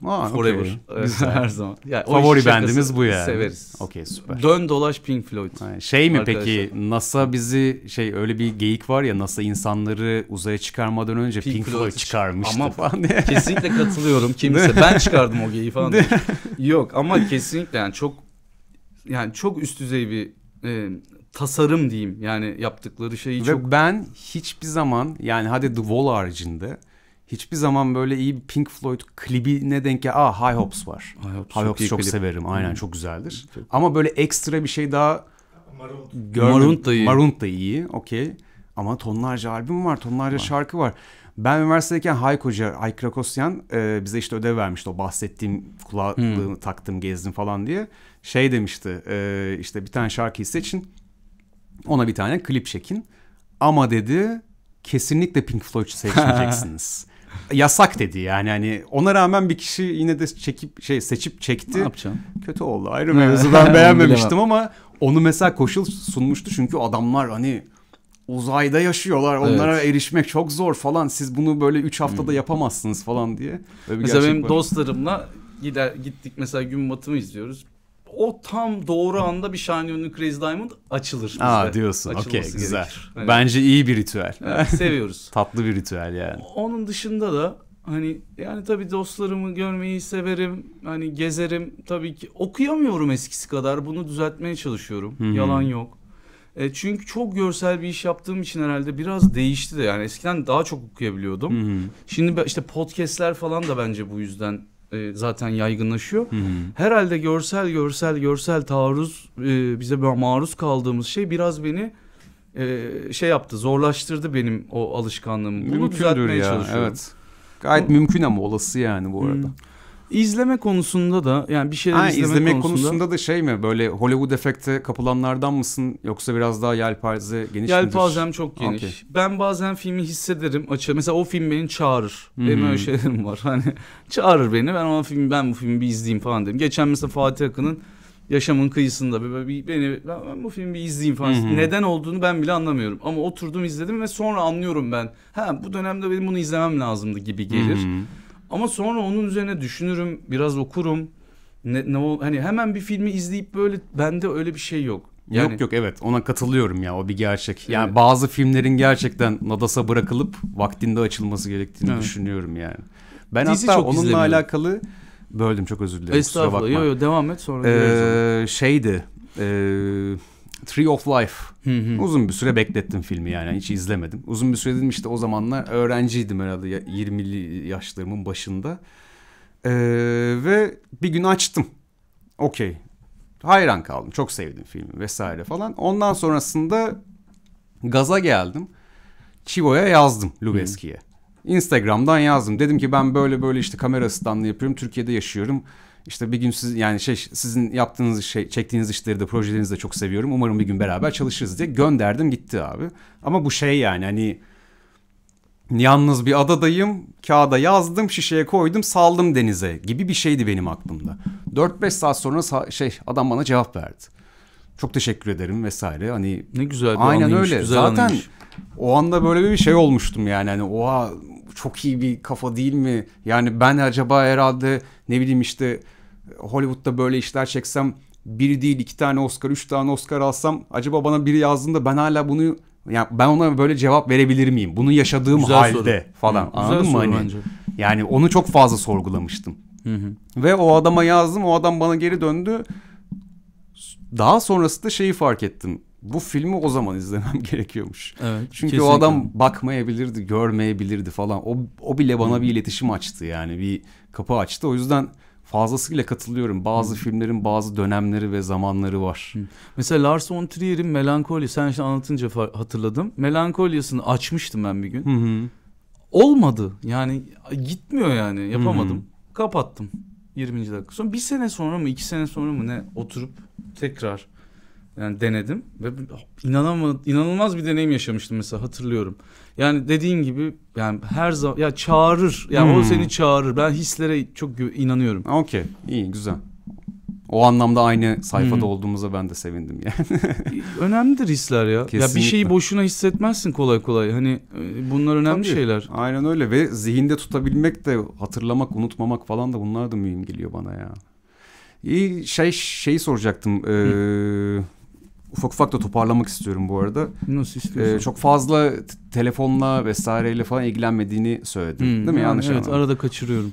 Aa, Forever. Okay. Evet. her zaman. Yani Favori bendimiz bu yani. Severiz. Okey süper. Dön dolaş Pink Floyd. Yani şey mi peki NASA bizi şey öyle bir geyik var ya NASA insanları uzaya çıkarmadan önce Pink, Pink Floyd, Floyd çıkarmıştı ama falan diye. Kesinlikle katılıyorum. Kimse ben çıkardım o geyiği falan. Yok ama kesinlikle yani çok yani çok üst düzey bir e, tasarım diyeyim. Yani yaptıkları şeyi Ve çok... ben hiçbir zaman yani hadi The Wall haricinde hiçbir zaman böyle iyi bir Pink Floyd klibine denk gel. Aa High Hopes var. High Hopes High çok, Hopes çok severim. Aynen hmm. çok güzeldir. Çok. Ama böyle ekstra bir şey daha görmedim. da iyi. Maroon da iyi. Okey. Ama tonlarca albüm var, tonlarca var. şarkı var. Ben üniversitedeyken Hayk Hoca, Hayk Krakosyan e, bize işte ödev vermişti. O bahsettiğim kulaklığı hmm. taktım, gezdim falan diye. Şey demişti, e, işte bir tane şarkıyı seçin. Ona bir tane klip çekin. Ama dedi kesinlikle Pink Floyd seçmeyeceksiniz. yasak dedi yani hani ona rağmen bir kişi yine de çekip şey seçip çekti. Ne yapacaksın? Kötü oldu ayrı mevzu ben beğenmemiştim ama onu mesela koşul sunmuştu çünkü adamlar hani uzayda yaşıyorlar. Onlara evet. erişmek çok zor falan. Siz bunu böyle 3 haftada hmm. yapamazsınız falan diye. mesela benim var. dostlarımla gider gittik mesela gün batımı izliyoruz o tam doğru anda bir Shiny on Crazy Diamond açılır. Bizde. Aa diyorsun. Okey güzel. Evet. Bence iyi bir ritüel. Evet, seviyoruz. Tatlı bir ritüel yani. Onun dışında da hani yani tabii dostlarımı görmeyi severim. Hani gezerim. Tabii ki okuyamıyorum eskisi kadar. Bunu düzeltmeye çalışıyorum. Hı-hı. Yalan yok. E, çünkü çok görsel bir iş yaptığım için herhalde biraz değişti de yani eskiden daha çok okuyabiliyordum. Hı-hı. Şimdi işte podcastler falan da bence bu yüzden e, zaten yaygınlaşıyor. Hı hı. Herhalde görsel görsel görsel taarruz e, bize maruz kaldığımız şey biraz beni e, şey yaptı zorlaştırdı benim o alışkanlığımı. Bunu Mümkündür düzeltmeye ya, çalışıyorum. Evet. Gayet bu, mümkün ama olası yani bu arada. Hı. İzleme konusunda da yani bir şeyler ha, izleme, izleme konusunda... konusunda da şey mi böyle Hollywood efekte kapılanlardan mısın yoksa biraz daha yelpaze geniş mi? Yelpazem çok geniş. Okay. Ben bazen filmi hissederim açı. Mesela o film beni çağırır. Hmm. Benim öyle şeylerim var. Hani çağırır beni. Ben o filmi ben bu filmi bir izleyeyim falan dedim. Geçen mesela Fatih Akın'ın Yaşamın kıyısında bir, bir beni ben bu filmi bir izleyeyim falan. Hı Neden olduğunu ben bile anlamıyorum. Ama oturdum izledim ve sonra anlıyorum ben. Ha bu dönemde benim bunu izlemem lazımdı gibi gelir. Hı ama sonra onun üzerine düşünürüm, biraz okurum. Ne, ne ol, hani hemen bir filmi izleyip böyle bende öyle bir şey yok. Yani... Yok yok evet ona katılıyorum ya o bir gerçek. Yani evet. bazı filmlerin gerçekten nadasa bırakılıp vaktinde açılması gerektiğini düşünüyorum yani. Ben Dizi hatta onunla alakalı böldüm çok özür dilerim. Estağfurullah. Yo yo devam et sonra. Ee, şeydi. Ee, Tree of Life. Hı hı. Uzun bir süre beklettim filmi yani hiç izlemedim. Uzun bir süre dedim işte o zamanlar öğrenciydim herhalde 20'li yaşlarımın başında. Ee, ve bir gün açtım. Okey. Hayran kaldım. Çok sevdim filmi vesaire falan. Ondan sonrasında gaza geldim. Chivo'ya yazdım Lubeski'ye. Instagram'dan yazdım. Dedim ki ben böyle böyle işte kamera standı yapıyorum. Türkiye'de yaşıyorum işte bir gün siz yani şey sizin yaptığınız şey çektiğiniz işleri de projelerinizi de çok seviyorum. Umarım bir gün beraber çalışırız diye gönderdim gitti abi. Ama bu şey yani hani yalnız bir adadayım. Kağıda yazdım, şişeye koydum, saldım denize gibi bir şeydi benim aklımda. 4-5 saat sonra şey adam bana cevap verdi. Çok teşekkür ederim vesaire. Hani ne güzel bir Aynen anlayış, öyle. Güzel Zaten anlayış. o anda böyle bir şey olmuştum yani. Hani oha çok iyi bir kafa değil mi? Yani ben acaba herhalde ne bileyim işte Hollywood'da böyle işler çeksem biri değil iki tane Oscar, üç tane Oscar alsam acaba bana biri yazdığında ben hala bunu yani ben ona böyle cevap verebilir miyim? Bunu yaşadığım Güzel halde soru. falan. Hı, Anladın mı hani? Bence. Yani onu çok fazla sorgulamıştım. Hı hı. Ve o adama yazdım. O adam bana geri döndü. Daha sonrası da şeyi fark ettim bu filmi o zaman izlemem gerekiyormuş. Evet, Çünkü kesinlikle. o adam bakmayabilirdi, görmeyebilirdi falan. O, o bile bana bir iletişim açtı yani bir kapı açtı. O yüzden fazlasıyla katılıyorum. Bazı filmlerin bazı dönemleri ve zamanları var. Mesela Lars von Trier'in Melankoli sen işte anlatınca hatırladım. Melankolyasını açmıştım ben bir gün. Hı hı. Olmadı. Yani gitmiyor yani. Yapamadım. Hı hı. Kapattım. 20. dakika sonra bir sene sonra mı iki sene sonra mı ne oturup tekrar yani denedim ve inanamadım inanılmaz bir deneyim yaşamıştım mesela hatırlıyorum. Yani dediğin gibi yani her zaman ya çağırır. Yani hmm. o seni çağırır. Ben hislere çok inanıyorum. Okey. iyi güzel. O anlamda aynı sayfada hmm. olduğumuza ben de sevindim yani. Önemlidir hisler ya. Kesinlikle. Ya bir şeyi boşuna hissetmezsin kolay kolay. Hani e, bunlar önemli Tabii, şeyler. Aynen öyle ve zihinde tutabilmek de hatırlamak, unutmamak falan da bunlar da mühim geliyor bana ya. İyi şey şeyi soracaktım. Ee, ufak ufak da toparlamak istiyorum bu arada. Nasıl ee, istiyorsun? Ee, çok fazla telefonla vesaireyle falan ilgilenmediğini söyledin. Hmm, değil mi? Hmm, Yanlış Evet anladım. arada kaçırıyorum.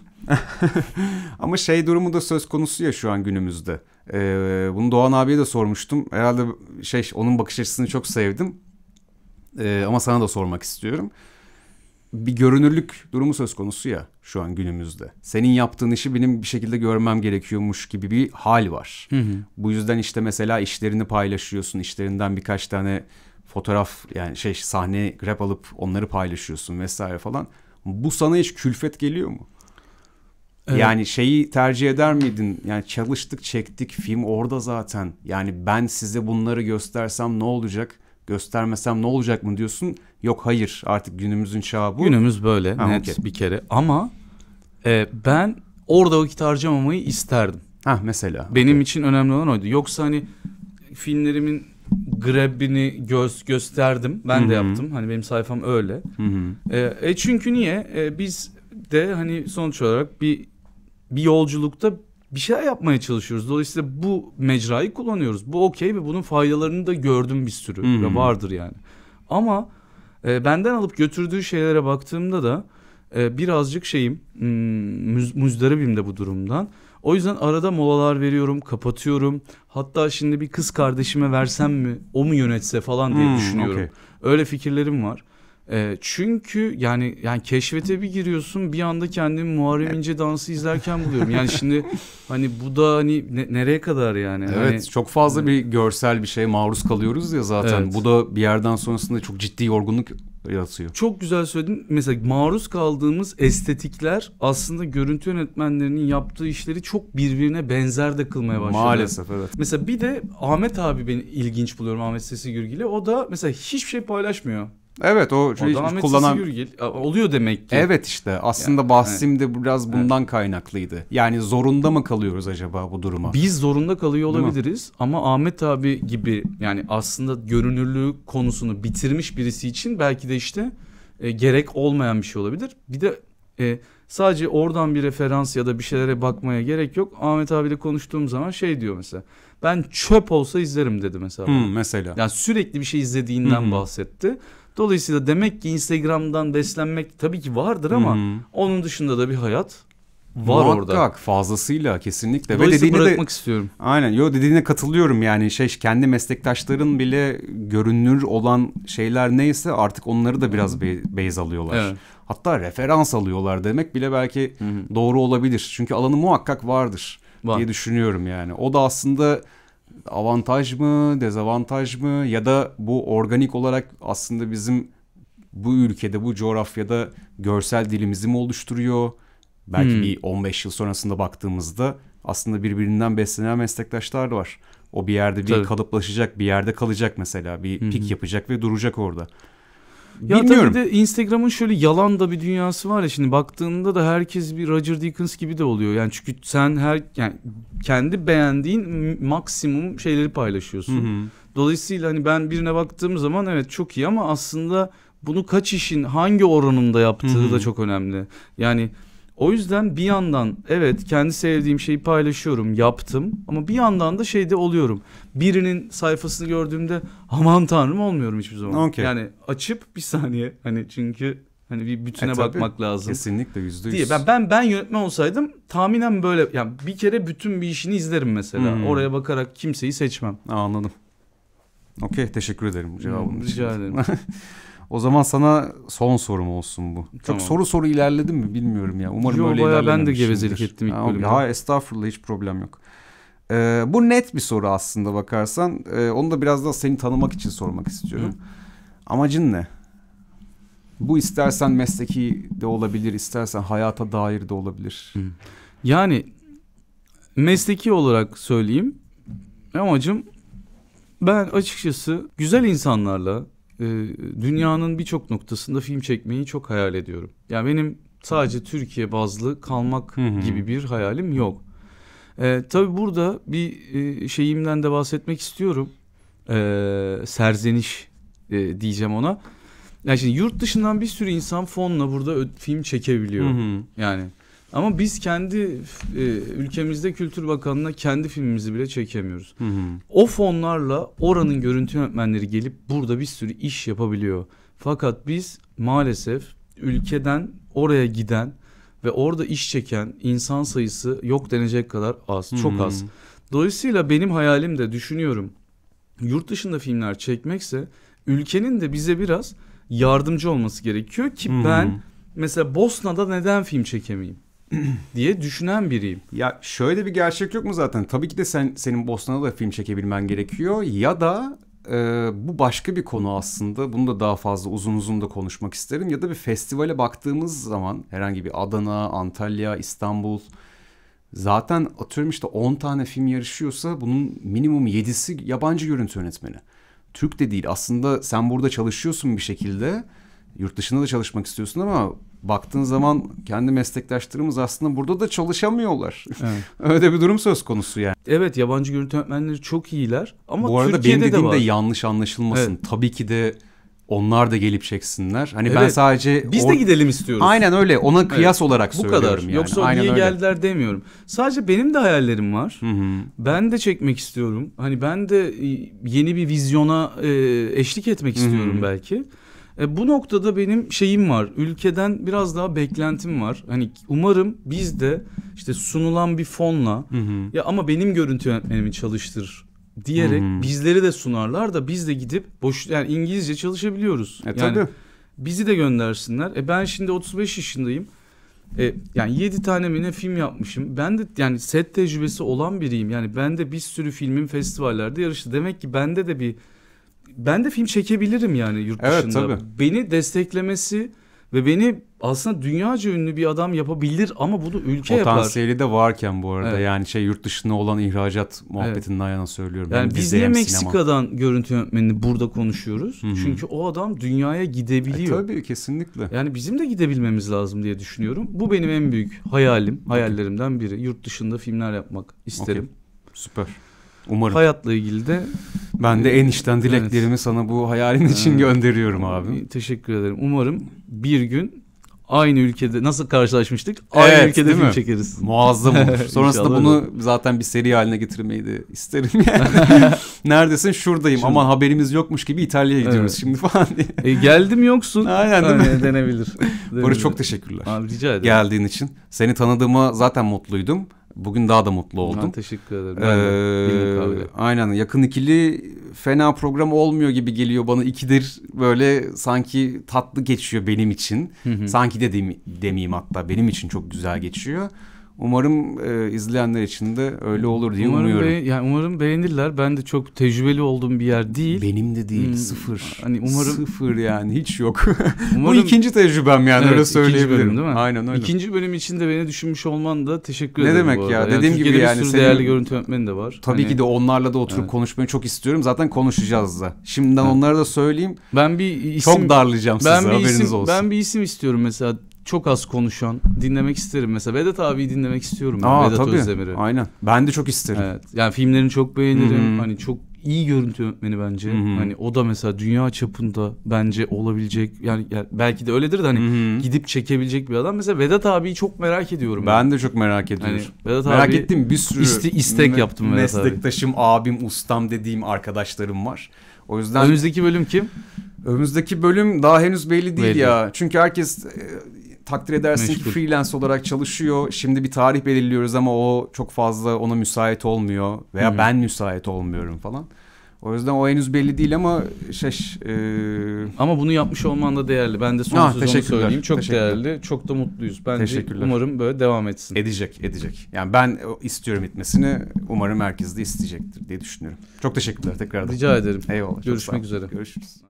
Ama şey durumu da söz konusu ya şu an günümüzde. Ee, bunu Doğan abiye de sormuştum. Herhalde şey onun bakış açısını çok sevdim. Ee, ama sana da sormak istiyorum bir görünürlük durumu söz konusu ya şu an günümüzde. Senin yaptığın işi benim bir şekilde görmem gerekiyormuş gibi bir hal var. Hı hı. Bu yüzden işte mesela işlerini paylaşıyorsun. İşlerinden birkaç tane fotoğraf yani şey sahne rap alıp onları paylaşıyorsun vesaire falan. Bu sana hiç külfet geliyor mu? Evet. Yani şeyi tercih eder miydin? Yani çalıştık, çektik, film orada zaten. Yani ben size bunları göstersem ne olacak? göstermesem ne olacak mı diyorsun. Yok hayır artık günümüzün çağı bu. Günümüz böyle ha, net okay. bir kere ama e, ben orada vakit harcamamayı isterdim. Ha mesela. Benim okay. için önemli olan oydu. Yoksa hani filmlerimin grabini göz gösterdim. Ben Hı-hı. de yaptım. Hani benim sayfam öyle. E, e çünkü niye? E, biz de hani sonuç olarak bir bir yolculukta bir şeyler yapmaya çalışıyoruz. Dolayısıyla bu mecrayı kullanıyoruz. Bu okey ve bunun faydalarını da gördüm bir sürü hmm. ve vardır yani. Ama e, benden alıp götürdüğü şeylere baktığımda da e, birazcık şeyim hmm, müz, müzdaribim de bu durumdan. O yüzden arada molalar veriyorum, kapatıyorum. Hatta şimdi bir kız kardeşime versem mi, o mu yönetse falan diye hmm, düşünüyorum. Okay. Öyle fikirlerim var. E, çünkü yani yani keşfete bir giriyorsun bir anda kendimi Muharrem İnce dansı izlerken buluyorum. Yani şimdi hani bu da hani ne, nereye kadar yani? Evet hani, çok fazla bir görsel bir şey maruz kalıyoruz ya zaten. Evet. Bu da bir yerden sonrasında çok ciddi yorgunluk yaratıyor. Çok güzel söyledin. Mesela maruz kaldığımız estetikler aslında görüntü yönetmenlerinin yaptığı işleri çok birbirine benzer de kılmaya başladı. Maalesef evet. Mesela bir de Ahmet abi beni ilginç buluyorum Ahmet Sesi Gürgil'i. O da mesela hiçbir şey paylaşmıyor. Evet o şey, kullanan Gürgil oluyor demek ki. Evet işte aslında yani, bahsim de biraz bundan evet. kaynaklıydı. Yani zorunda mı kalıyoruz acaba bu duruma? Biz zorunda kalıyor olabiliriz ama Ahmet abi gibi yani aslında görünürlüğü konusunu bitirmiş birisi için belki de işte e, gerek olmayan bir şey olabilir. Bir de e, sadece oradan bir referans ya da bir şeylere bakmaya gerek yok. Ahmet abiyle konuştuğum zaman şey diyor mesela. Ben çöp olsa izlerim dedi mesela. Hmm, mesela. Yani sürekli bir şey izlediğinden hmm. bahsetti. Dolayısıyla demek ki Instagram'dan beslenmek tabii ki vardır ama hı onun dışında da bir hayat var Muhakkak, orada. fazlasıyla kesinlikle. Ve dediğini bırakmak de, istiyorum. Aynen. Yo dediğine katılıyorum yani şey kendi meslektaşların bile görünür olan şeyler neyse artık onları da biraz be- beyaz alıyorlar. Evet. Hatta referans alıyorlar demek bile belki hı doğru olabilir. Çünkü alanı muhakkak vardır var. diye düşünüyorum yani. O da aslında avantaj mı, dezavantaj mı ya da bu organik olarak aslında bizim bu ülkede, bu coğrafyada görsel dilimizi mi oluşturuyor? Belki hmm. bir 15 yıl sonrasında baktığımızda aslında birbirinden beslenen meslektaşlar var. O bir yerde bir Tabii. kalıplaşacak, bir yerde kalacak mesela. Bir hı pik yapacak ve duracak orada. Ya Bilmiyorum. tabii de Instagram'ın şöyle yalan da bir dünyası var ya şimdi baktığında da herkes bir Roger Dickens gibi de oluyor. Yani çünkü sen her yani kendi beğendiğin maksimum şeyleri paylaşıyorsun. Hı hı. Dolayısıyla hani ben birine baktığım zaman evet çok iyi ama aslında bunu kaç işin hangi oranında yaptığı hı hı. da çok önemli. Yani o yüzden bir yandan evet kendi sevdiğim şeyi paylaşıyorum, yaptım ama bir yandan da şeyde oluyorum. Birinin sayfasını gördüğümde aman tanrım olmuyorum hiçbir zaman. Okay. Yani açıp bir saniye hani çünkü hani bir bütüne e, tabii, bakmak lazım. Kesinlikle yüzde yüz. Ben, ben ben yönetmen olsaydım tahminen böyle yani bir kere bütün bir işini izlerim mesela. Hmm. Oraya bakarak kimseyi seçmem. Anladım. Okey teşekkür ederim cevabınız Rica ederim. O zaman sana son sorum olsun bu. Çok soru soru ilerledim mi bilmiyorum ya. Umarım Yo, öyle bayağı ben de gevezelik ettim ilk bölümde. Ha, estağfurullah hiç problem yok. Ee, bu net bir soru aslında bakarsan. Ee, onu da biraz daha seni tanımak için sormak istiyorum. Amacın ne? Bu istersen mesleki de olabilir, istersen hayata dair de olabilir. Yani mesleki olarak söyleyeyim. Amacım ben açıkçası güzel insanlarla e, dünyanın birçok noktasında film çekmeyi çok hayal ediyorum. Yani benim sadece Türkiye bazlı kalmak hı hı. gibi bir hayalim yok. E, tabii burada bir e, şeyimden de bahsetmek istiyorum. E, serzeniş e, diyeceğim ona. Yani şimdi yurt dışından bir sürü insan fonla burada film çekebiliyor. Hı hı. Yani ama biz kendi e, ülkemizde Kültür Bakanlığı'na kendi filmimizi bile çekemiyoruz. Hı hı. O fonlarla oranın görüntü yönetmenleri gelip burada bir sürü iş yapabiliyor. Fakat biz maalesef ülkeden oraya giden ve orada iş çeken insan sayısı yok denecek kadar az, çok az. Dolayısıyla benim hayalim de düşünüyorum yurt dışında filmler çekmekse ülkenin de bize biraz yardımcı olması gerekiyor ki hmm. ben mesela Bosna'da neden film çekemeyeyim? diye düşünen biriyim. Ya şöyle bir gerçek yok mu zaten? Tabii ki de sen senin Bosna'da da film çekebilmen gerekiyor ya da e, bu başka bir konu aslında. Bunu da daha fazla uzun uzun da konuşmak isterim. Ya da bir festivale baktığımız zaman herhangi bir Adana, Antalya, İstanbul zaten atıyorum işte 10 tane film yarışıyorsa bunun minimum 7'si yabancı görüntü yönetmeni. Türk de değil. Aslında sen burada çalışıyorsun bir şekilde. Yurt dışında da çalışmak istiyorsun ama baktığın zaman kendi meslektaşlarımız aslında burada da çalışamıyorlar. Evet. Öyle bir durum söz konusu yani. Evet yabancı görüntü yönetmenleri çok iyiler ama Bu arada Türkiye'de benim dediğim de, var. de yanlış anlaşılmasın. Evet. Tabii ki de onlar da gelip çeksinler. Hani evet. ben sadece biz or- de gidelim istiyoruz. Aynen öyle. Ona kıyas evet. olarak Bu söylüyorum kadar. yani. Yoksa Aynen niye öyle. geldiler demiyorum. Sadece benim de hayallerim var. Hı-hı. Ben de çekmek istiyorum. Hani ben de e, yeni bir vizyona e, eşlik etmek Hı-hı. istiyorum belki. E, bu noktada benim şeyim var. Ülkeden biraz daha beklentim var. Hani umarım biz de işte sunulan bir fonla hı hı. ya ama benim görüntü yönetmenimi çalıştır diyerek hı. bizleri de sunarlar da biz de gidip boş yani İngilizce çalışabiliyoruz. E, yani tabii. bizi de göndersinler. E ben şimdi 35 yaşındayım. E, yani 7 tane mi film yapmışım. Ben de yani set tecrübesi olan biriyim. Yani ben de bir sürü filmin festivallerde yarıştı. Demek ki bende de bir ben de film çekebilirim yani yurt dışında. evet, dışında. Tabii. Beni desteklemesi ve beni aslında dünyaca ünlü bir adam yapabilir ama bunu ülke Potansiyeli yapar. Potansiyeli de varken bu arada evet. yani şey yurt dışına olan ihracat muhabbetinden evet. yana söylüyorum. Yani biz niye Meksika'dan sinema. görüntü yönetmenini burada konuşuyoruz? Hı-hı. Çünkü o adam dünyaya gidebiliyor. E, tabii kesinlikle. Yani bizim de gidebilmemiz lazım diye düşünüyorum. Bu benim en büyük hayalim, hayallerimden biri. Yurt dışında filmler yapmak isterim. Okay. Süper. Umarım. Hayatla ilgili de ben de en ee, içten dileklerimi evet. sana bu hayalin ee, için evet. gönderiyorum abi. E, teşekkür ederim. Umarım bir gün aynı ülkede nasıl karşılaşmıştık? Aynı evet, ülkede film mi? çekeriz. Muazzam olur. Sonrasında bunu öyle. zaten bir seri haline getirmeyi de isterim yani. Neredesin? Şuradayım Şimdi... ama haberimiz yokmuş gibi İtalya'ya gidiyoruz evet. şimdi falan diye. E, geldim yoksun. Aynen değil Aynen, mi? Denebilir. denebilir. Barış çok teşekkürler. Abi, rica ederim. Geldiğin için. Seni tanıdığıma zaten mutluydum bugün daha da mutlu oldum. Ha, teşekkür ederim. Ee, aynen yakın ikili fena program olmuyor gibi geliyor bana. ikidir böyle sanki tatlı geçiyor benim için. Sanki de demeyeyim hatta benim için çok güzel geçiyor. Umarım e, izleyenler için de öyle olur diye umarım umuyorum. Be, yani umarım beğenirler. Ben de çok tecrübeli olduğum bir yer değil. Benim de değil, hmm, sıfır. Hani umarım sıfır yani hiç yok. Umarım... Bu ikinci tecrübem yani evet, öyle söyleyebilirim. Bölüm, değil mi? Aynen öyle. İkinci bölüm için de beni düşünmüş olman da teşekkür ne ederim. Ne demek ya? Dediğim Türkiye'de gibi yani bir sürü senin... değerli görüntü yönetmeni de var. Tabii hani... ki de onlarla da oturup evet. konuşmayı çok istiyorum. Zaten konuşacağız da. Şimdiden evet. onlara da söyleyeyim. Ben bir isim Çok darlayacağım ben size. Bir haberiniz isim, olsun. Ben bir isim istiyorum mesela çok az konuşan dinlemek isterim. Mesela Vedat abiyi dinlemek istiyorum. Aa, Vedat tabii. Özdemir'i. Aynen. Ben de çok isterim. Evet. Yani filmlerini çok beğenirim. Hı-hı. Hani çok iyi görüntü yönetmeni bence. Hı-hı. Hani o da mesela dünya çapında bence olabilecek. Yani, yani belki de öyledir de hani Hı-hı. gidip çekebilecek bir adam. Mesela Vedat abiyi çok merak ediyorum. Ben yani. de çok merak hani ediyorum. Hani Vedat merak abi, ettiğim bir sürü iste, istek me- yaptım Vedat meslektaşım, abi. abim, ustam dediğim arkadaşlarım var. O yüzden önümüzdeki bölüm kim? Önümüzdeki bölüm daha henüz belli değil belli. ya. Çünkü herkes e, takdir edersin Meşgul. ki freelance olarak çalışıyor. Şimdi bir tarih belirliyoruz ama o çok fazla ona müsait olmuyor veya Hı-hı. ben müsait olmuyorum falan. O yüzden o henüz belli değil ama şeş. E... Ama bunu yapmış olman da değerli. Ben de son ah, söyleyeyim. Çok değerli. Çok da mutluyuz. Bence umarım böyle devam etsin. Edecek, edecek. Yani ben istiyorum etmesini. Umarım herkes de isteyecektir diye düşünüyorum. Çok teşekkürler tekrardan. Rica ederim. Eyvallah. Görüşmek üzere. Görüşürüz.